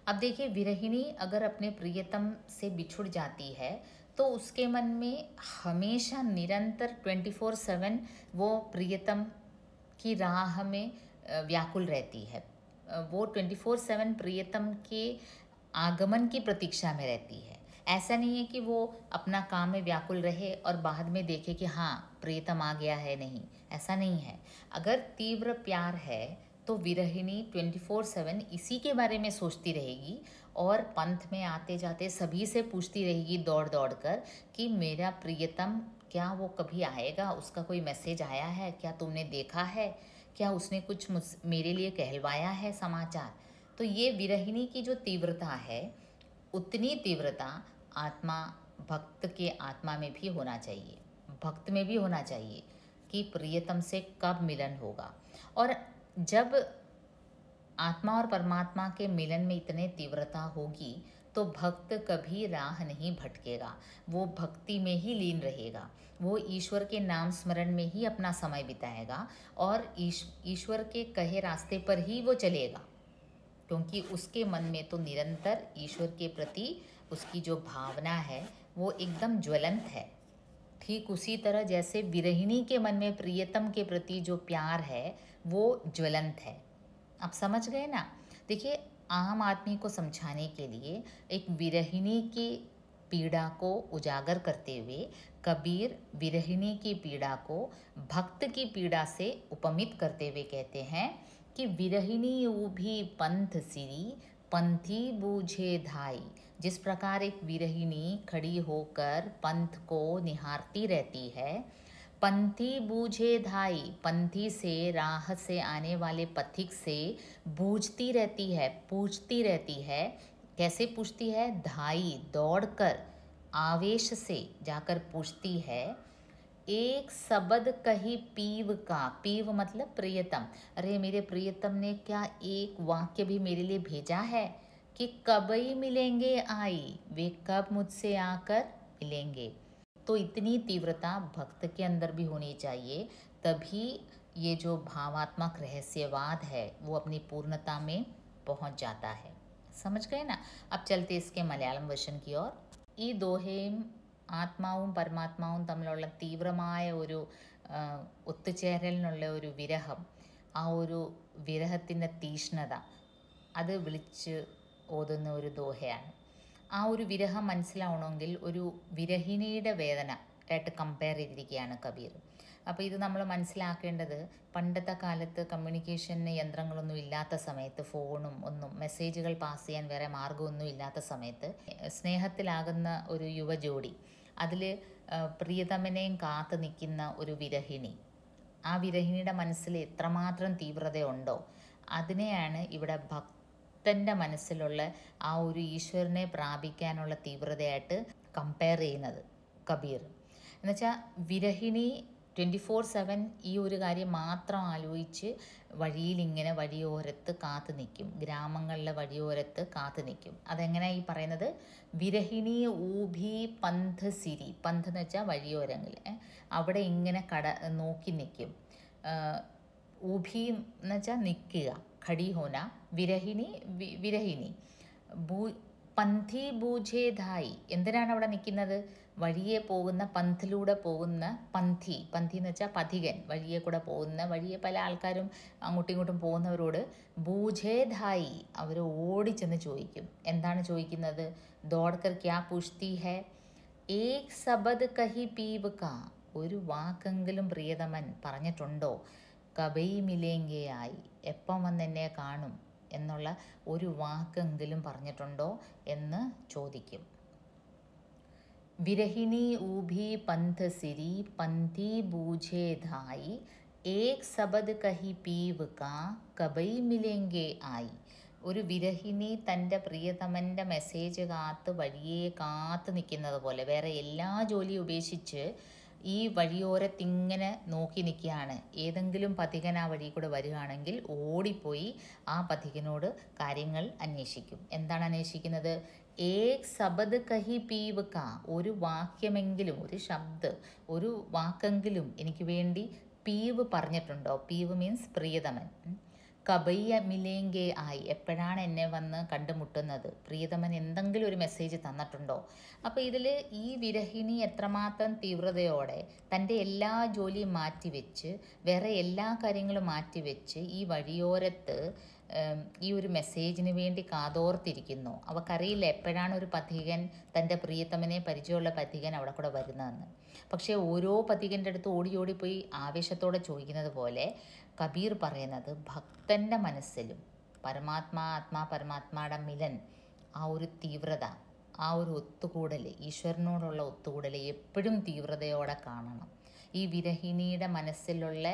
अब देखिए विरहिणी अगर अपने प्रियतम से बिछुड़ जाती है तो उसके मन में हमेशा निरंतर ट्वेंटी फोर सेवन वो प्रियतम की राह में व्याकुल रहती है वो ट्वेंटी फोर सेवन प्रियतम के आगमन की प्रतीक्षा में रहती है ऐसा नहीं है कि वो अपना काम में व्याकुल रहे और बाद में देखे कि हाँ प्रियतम आ गया है नहीं ऐसा नहीं है अगर तीव्र प्यार है तो विरहिणी 24/7 इसी के बारे में सोचती रहेगी और पंथ में आते जाते सभी से पूछती रहेगी दौड़ दौड़ कर कि मेरा प्रियतम क्या वो कभी आएगा उसका कोई मैसेज आया है क्या तुमने देखा है क्या उसने कुछ मुझ मेरे लिए कहलवाया है समाचार तो ये विरहिणी की जो तीव्रता है उतनी तीव्रता आत्मा भक्त के आत्मा में भी होना चाहिए भक्त में भी होना चाहिए कि प्रियतम से कब मिलन होगा और जब आत्मा और परमात्मा के मिलन में इतने तीव्रता होगी तो भक्त कभी राह नहीं भटकेगा वो भक्ति में ही लीन रहेगा वो ईश्वर के नाम स्मरण में ही अपना समय बिताएगा और ईश्वर के कहे रास्ते पर ही वो चलेगा क्योंकि उसके मन में तो निरंतर ईश्वर के प्रति उसकी जो भावना है वो एकदम ज्वलंत है ठीक उसी तरह जैसे विरहिणी के मन में प्रियतम के प्रति जो प्यार है वो ज्वलंत है आप समझ गए ना देखिए आम आदमी को समझाने के लिए एक विरहिणी की पीड़ा को उजागर करते हुए कबीर विरहिणी की पीड़ा को भक्त की पीड़ा से उपमित करते हुए कहते हैं कि विरहिणी ऊभी पंथ सिरी पंथी बूझे धाई जिस प्रकार एक विरहिणी खड़ी होकर पंथ को निहारती रहती है पंथी बूझे धाई पंथी से राह से आने वाले पथिक से बूझती रहती है पूछती रहती है कैसे पूछती है धाई दौड़कर आवेश से जाकर पूछती है एक शब्द कही पीव का पीव मतलब प्रियतम अरे मेरे प्रियतम ने क्या एक वाक्य भी मेरे लिए भेजा है कि कबई मिलेंगे आई वे कब मुझसे आकर मिलेंगे तो इतनी तीव्रता भक्त के अंदर भी होनी चाहिए तभी ये जो भावात्मक रहस्यवाद है वो अपनी पूर्णता में पहुंच जाता है समझ गए ना अब चलते इसके मलयालम वर्षन की ओर ई दोहेम ആത്മാവും പരമാത്മാവും തമ്മിലുള്ള തീവ്രമായ ഒരു ഒത്തുചേരലിനുള്ള ഒരു വിരഹം ആ ഒരു വിരഹത്തിൻ്റെ തീഷ്ണത അത് വിളിച്ച് ഓതുന്ന ഒരു ദോഹയാണ് ആ ഒരു വിരഹം മനസ്സിലാവണമെങ്കിൽ ഒരു വിരഹിണിയുടെ വേദന ആയിട്ട് കമ്പയർ ചെയ്തിരിക്കുകയാണ് കബീർ അപ്പോൾ ഇത് നമ്മൾ മനസ്സിലാക്കേണ്ടത് പണ്ടത്തെ കാലത്ത് കമ്മ്യൂണിക്കേഷന് യന്ത്രങ്ങളൊന്നും ഇല്ലാത്ത സമയത്ത് ഫോണും ഒന്നും മെസ്സേജുകൾ പാസ് ചെയ്യാൻ വേറെ മാർഗമൊന്നും ഇല്ലാത്ത സമയത്ത് സ്നേഹത്തിലാകുന്ന ഒരു യുവജോടി അതിൽ പ്രിയതമനെയും കാത്തു നിൽക്കുന്ന ഒരു വിരഹിണി ആ വിരഹിണിയുടെ മനസ്സിൽ എത്രമാത്രം തീവ്രതയുണ്ടോ അതിനെയാണ് ഇവിടെ ഭക്തി ഭക്തന്റെ മനസ്സിലുള്ള ആ ഒരു ഈശ്വരനെ പ്രാപിക്കാനുള്ള തീവ്രതയായിട്ട് കമ്പയർ ചെയ്യുന്നത് കബീർ എന്നുവെച്ചാൽ വിരഹിണി ട്വൻറ്റി ഫോർ സെവൻ ഈ ഒരു കാര്യം മാത്രം ആലോചിച്ച് ഇങ്ങനെ വഴിയോരത്ത് കാത്തു നിൽക്കും ഗ്രാമങ്ങളിലെ വഴിയോരത്ത് കാത്തു നിൽക്കും അതെങ്ങനെ ഈ പറയുന്നത് വിരഹിണി ഊഭി പന്ത് സിരി പന്ത് എന്ന് വെച്ചാൽ വഴിയോരങ്ങൾ അവിടെ ഇങ്ങനെ കട നോക്കി നിൽക്കും ഊഭി എന്ന് വെച്ചാൽ നിൽക്കുക खड़ी होना വിരഹിണി വിരഹിണി ഭൂ പന്ഥി ഭൂജേധായി എന്തിനാണ് അവിടെ നിൽക്കുന്നത് വഴിയെ പോകുന്ന പന്തിലൂടെ പോകുന്ന പന്തി പന്തി എന്ന് വെച്ചാൽ പഥികൻ വഴിയെ കൂടെ പോകുന്ന വഴിയെ പല ആൾക്കാരും അങ്ങോട്ടും ഇങ്ങോട്ടും പോകുന്നവരോട് ഭൂജേധായി അവർ ഓടി ചെന്ന് ചോദിക്കും എന്താണ് ചോദിക്കുന്നത് ദോഡ്കർ ക്യാ പുഷ്തി ഹെ ഏക് സബദ് കഹി പീവ് കാ ഒരു വാക്കെങ്കിലും പ്രിയതമൻ പറഞ്ഞിട്ടുണ്ടോ കബൈ മിലേങ്കയായി എപ്പം വന്ന് എന്നെ കാണും എന്നുള്ള ഒരു വാക്കെങ്കിലും പറഞ്ഞിട്ടുണ്ടോ എന്ന് ചോദിക്കും വിരഹിണി ഊഭി പന്ത് സിരി പന്തി ബൂജേ ഏക് സബദ് കഹി പീവ് കാ കബൈ മിലെങ്കെ ആയി ഒരു വിരഹിണി തൻ്റെ പ്രിയതമൻ്റെ മെസ്സേജ് കാത്ത് വഴിയെ കാത്ത് നിൽക്കുന്നത് പോലെ വേറെ എല്ലാ ജോലിയും ഉപേക്ഷിച്ച് ഈ വഴിയോരത്തിങ്ങനെ നോക്കി നിൽക്കുകയാണ് ഏതെങ്കിലും പതികൻ ആ വഴി കൂടെ വരികയാണെങ്കിൽ ഓടിപ്പോയി ആ പതികനോട് കാര്യങ്ങൾ അന്വേഷിക്കും എന്താണ് അന്വേഷിക്കുന്നത് ഏക് സബദ് കഹി ക ഒരു വാക്യമെങ്കിലും ഒരു ശബ്ദ ഒരു വാക്കെങ്കിലും എനിക്ക് വേണ്ടി പീവ് പറഞ്ഞിട്ടുണ്ടോ പീവ് മീൻസ് പ്രിയതമൻ കബയ്യ മിലേങ്കെ ആയി എപ്പോഴാണ് എന്നെ വന്ന് കണ്ടുമുട്ടുന്നത് പ്രിയതമൻ എന്തെങ്കിലും ഒരു മെസ്സേജ് തന്നിട്ടുണ്ടോ അപ്പോൾ ഇതിൽ ഈ വിരഹിണി എത്രമാത്രം തീവ്രതയോടെ തൻ്റെ എല്ലാ ജോലിയും മാറ്റിവെച്ച് വേറെ എല്ലാ കാര്യങ്ങളും മാറ്റിവെച്ച് ഈ വഴിയോരത്ത് ഈ ഒരു മെസ്സേജിന് വേണ്ടി കാതോർത്തിരിക്കുന്നു അവക്കറിയില്ല എപ്പോഴാണ് ഒരു പഥികൻ തൻ്റെ പ്രിയത്തമനെ പരിചയമുള്ള പഥികൻ അവിടെ കൂടെ വരുന്നതെന്ന് പക്ഷേ ഓരോ പഥികൻ്റെ അടുത്ത് ഓടി ഓടിപ്പോയി ആവേശത്തോടെ ചോദിക്കുന്നത് പോലെ കബീർ പറയുന്നത് ഭക്തൻ്റെ മനസ്സിലും പരമാത്മാ ആത്മാ പരമാത്മാടെ മിലൻ ആ ഒരു തീവ്രത ആ ഒരു ഒത്തുകൂടൽ ഈശ്വരനോടുള്ള ഒത്തുകൂടൽ എപ്പോഴും തീവ്രതയോടെ കാണണം ഈ വിരഹിണിയുടെ മനസ്സിലുള്ള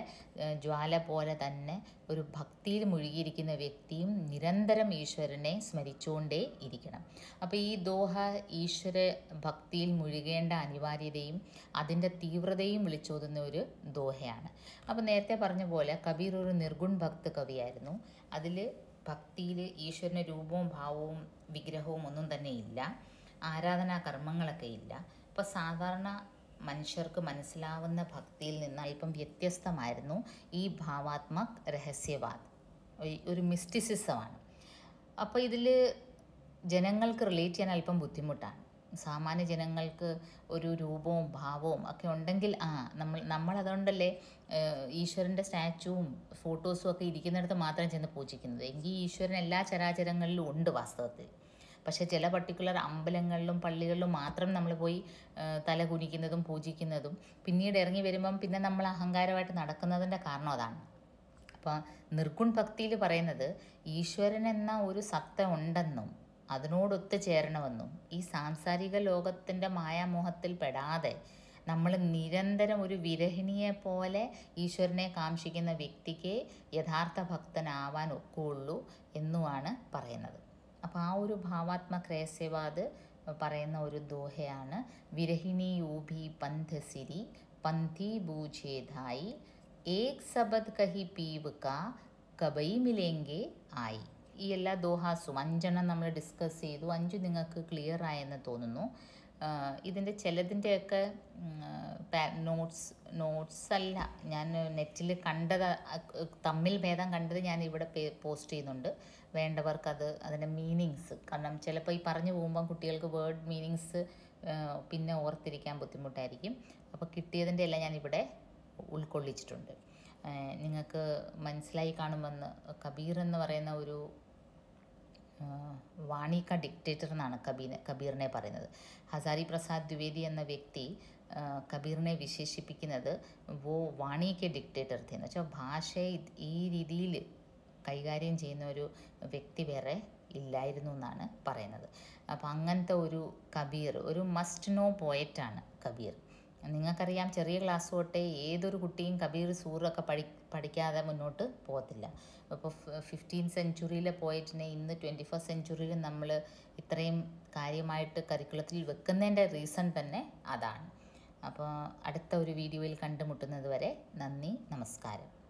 ജ്വാല പോലെ തന്നെ ഒരു ഭക്തിയിൽ മുഴുകിയിരിക്കുന്ന വ്യക്തിയും നിരന്തരം ഈശ്വരനെ സ്മരിച്ചുകൊണ്ടേ ഇരിക്കണം അപ്പോൾ ഈ ദോഹ ഈശ്വര ഭക്തിയിൽ മുഴുകേണ്ട അനിവാര്യതയും അതിൻ്റെ തീവ്രതയും വിളിച്ചോതുന്ന ഒരു ദോഹയാണ് അപ്പോൾ നേരത്തെ പറഞ്ഞ പോലെ കബീർ ഒരു നിർഗുൺ ഭക്ത കവിയായിരുന്നു അതിൽ ഭക്തിയിൽ ഈശ്വരന് രൂപവും ഭാവവും വിഗ്രഹവും ഒന്നും തന്നെ ഇല്ല ആരാധനാ കർമ്മങ്ങളൊക്കെ ഇല്ല അപ്പോൾ സാധാരണ മനുഷ്യർക്ക് മനസ്സിലാവുന്ന ഭക്തിയിൽ നിന്ന് അല്പം വ്യത്യസ്തമായിരുന്നു ഈ ഭാവാത്മക് രഹസ്യവാദ് ഒരു മിസ്റ്റിസിസമാണ് അപ്പോൾ ഇതിൽ ജനങ്ങൾക്ക് റിലേറ്റ് ചെയ്യാൻ അല്പം ബുദ്ധിമുട്ടാണ് സാമാന്യ ജനങ്ങൾക്ക് ഒരു രൂപവും ഭാവവും ഒക്കെ ഉണ്ടെങ്കിൽ ആ നമ്മൾ നമ്മളതുകൊണ്ടല്ലേ ഈശ്വരൻ്റെ സ്റ്റാച്ചുവും ഫോട്ടോസും ഒക്കെ ഇരിക്കുന്നിടത്ത് മാത്രം ചെന്ന് പൂജിക്കുന്നത് എങ്കിൽ ഈശ്വരൻ എല്ലാ ചരാചരങ്ങളിലും ഉണ്ട് വാസ്തവത്തിൽ പക്ഷേ ചില പർട്ടിക്കുലർ അമ്പലങ്ങളിലും പള്ളികളിലും മാത്രം നമ്മൾ പോയി തല കുനിക്കുന്നതും പൂജിക്കുന്നതും പിന്നീട് ഇറങ്ങി വരുമ്പം പിന്നെ നമ്മൾ അഹങ്കാരമായിട്ട് നടക്കുന്നതിൻ്റെ കാരണം അതാണ് അപ്പോൾ നിർഗുൺ ഭക്തിയിൽ പറയുന്നത് ഈശ്വരൻ എന്ന ഒരു സത്ത ഉണ്ടെന്നും അതിനോടൊത്ത് ചേരണമെന്നും ഈ സാംസാരിക ലോകത്തിൻ്റെ മായാമോഹത്തിൽ പെടാതെ നമ്മൾ നിരന്തരം ഒരു വിരഹിണിയെ പോലെ ഈശ്വരനെ കാംക്ഷിക്കുന്ന വ്യക്തിക്ക് യഥാർത്ഥ ഭക്തനാവാൻ ഒക്കുള്ളൂ എന്നുമാണ് പറയുന്നത് അപ്പോൾ ആ ഒരു ഭാവാത്മക്രയസ്യവാദ് പറയുന്ന ഒരു ദോഹയാണ് വിരഹിണി ഊഭി പന്ഥസിരി പന്ഥി ഭൂജേതായി ഏക് സബദ് കഹി പീവ് കാ കബൈ മിലേങ്കെ ആയി ഈ എല്ലാ ദോഹാസും അഞ്ചെണ്ണം നമ്മൾ ഡിസ്കസ് ചെയ്തു അഞ്ച് നിങ്ങൾക്ക് ക്ലിയർ ആയെന്ന് തോന്നുന്നു ഇതിൻ്റെ ചിലതിൻ്റെയൊക്കെ നോട്ട്സ് നോട്ട്സ് അല്ല ഞാൻ നെറ്റിൽ കണ്ടത് തമ്മിൽ ഭേദം കണ്ടത് ഞാൻ ഇവിടെ പോസ്റ്റ് ചെയ്യുന്നുണ്ട് വേണ്ടവർക്ക് അത് അതിൻ്റെ മീനിങ്സ് കാരണം ചിലപ്പോൾ ഈ പറഞ്ഞു പോകുമ്പം കുട്ടികൾക്ക് വേർഡ് മീനിങ്സ് പിന്നെ ഓർത്തിരിക്കാൻ ബുദ്ധിമുട്ടായിരിക്കും അപ്പോൾ കിട്ടിയതിൻ്റെ എല്ലാം ഞാനിവിടെ ഉൾക്കൊള്ളിച്ചിട്ടുണ്ട് നിങ്ങൾക്ക് മനസ്സിലായി കാണുമെന്ന് കബീർ എന്ന് പറയുന്ന ഒരു വാണിക്ക ഡിക്റ്റേറ്റർ എന്നാണ് കബീർ കബീറിനെ പറയുന്നത് ഹസാരി പ്രസാദ് ദ്വിവേദി എന്ന വ്യക്തി കബീറിനെ വിശേഷിപ്പിക്കുന്നത് വോ വാണിക്ക് ഡിക്റ്റേറ്റർ എന്ന് വെച്ചാൽ ഭാഷയെ ഈ രീതിയിൽ കൈകാര്യം ചെയ്യുന്ന ഒരു വ്യക്തി വേറെ ഇല്ലായിരുന്നു എന്നാണ് പറയുന്നത് അപ്പം അങ്ങനത്തെ ഒരു കബീർ ഒരു മസ്റ്റ് നോ പോയറ്റാണ് കബീർ നിങ്ങൾക്കറിയാം ചെറിയ ക്ലാസ് തൊട്ടേ ഏതൊരു കുട്ടിയും കബീർ സൂറൊക്കെ പഠി പഠിക്കാതെ മുന്നോട്ട് പോകത്തില്ല അപ്പോൾ ഫിഫ്റ്റീൻ സെഞ്ചുറിയിലെ പോയിട്ടിനെ ഇന്ന് ട്വൻറ്റി ഫസ്റ്റ് സെഞ്ച്വറിയിൽ നമ്മൾ ഇത്രയും കാര്യമായിട്ട് കരിക്കുളത്തിൽ വെക്കുന്നതിൻ്റെ റീസൺ തന്നെ അതാണ് അപ്പോൾ അടുത്ത ഒരു വീഡിയോയിൽ കണ്ടുമുട്ടുന്നത് വരെ നന്ദി നമസ്കാരം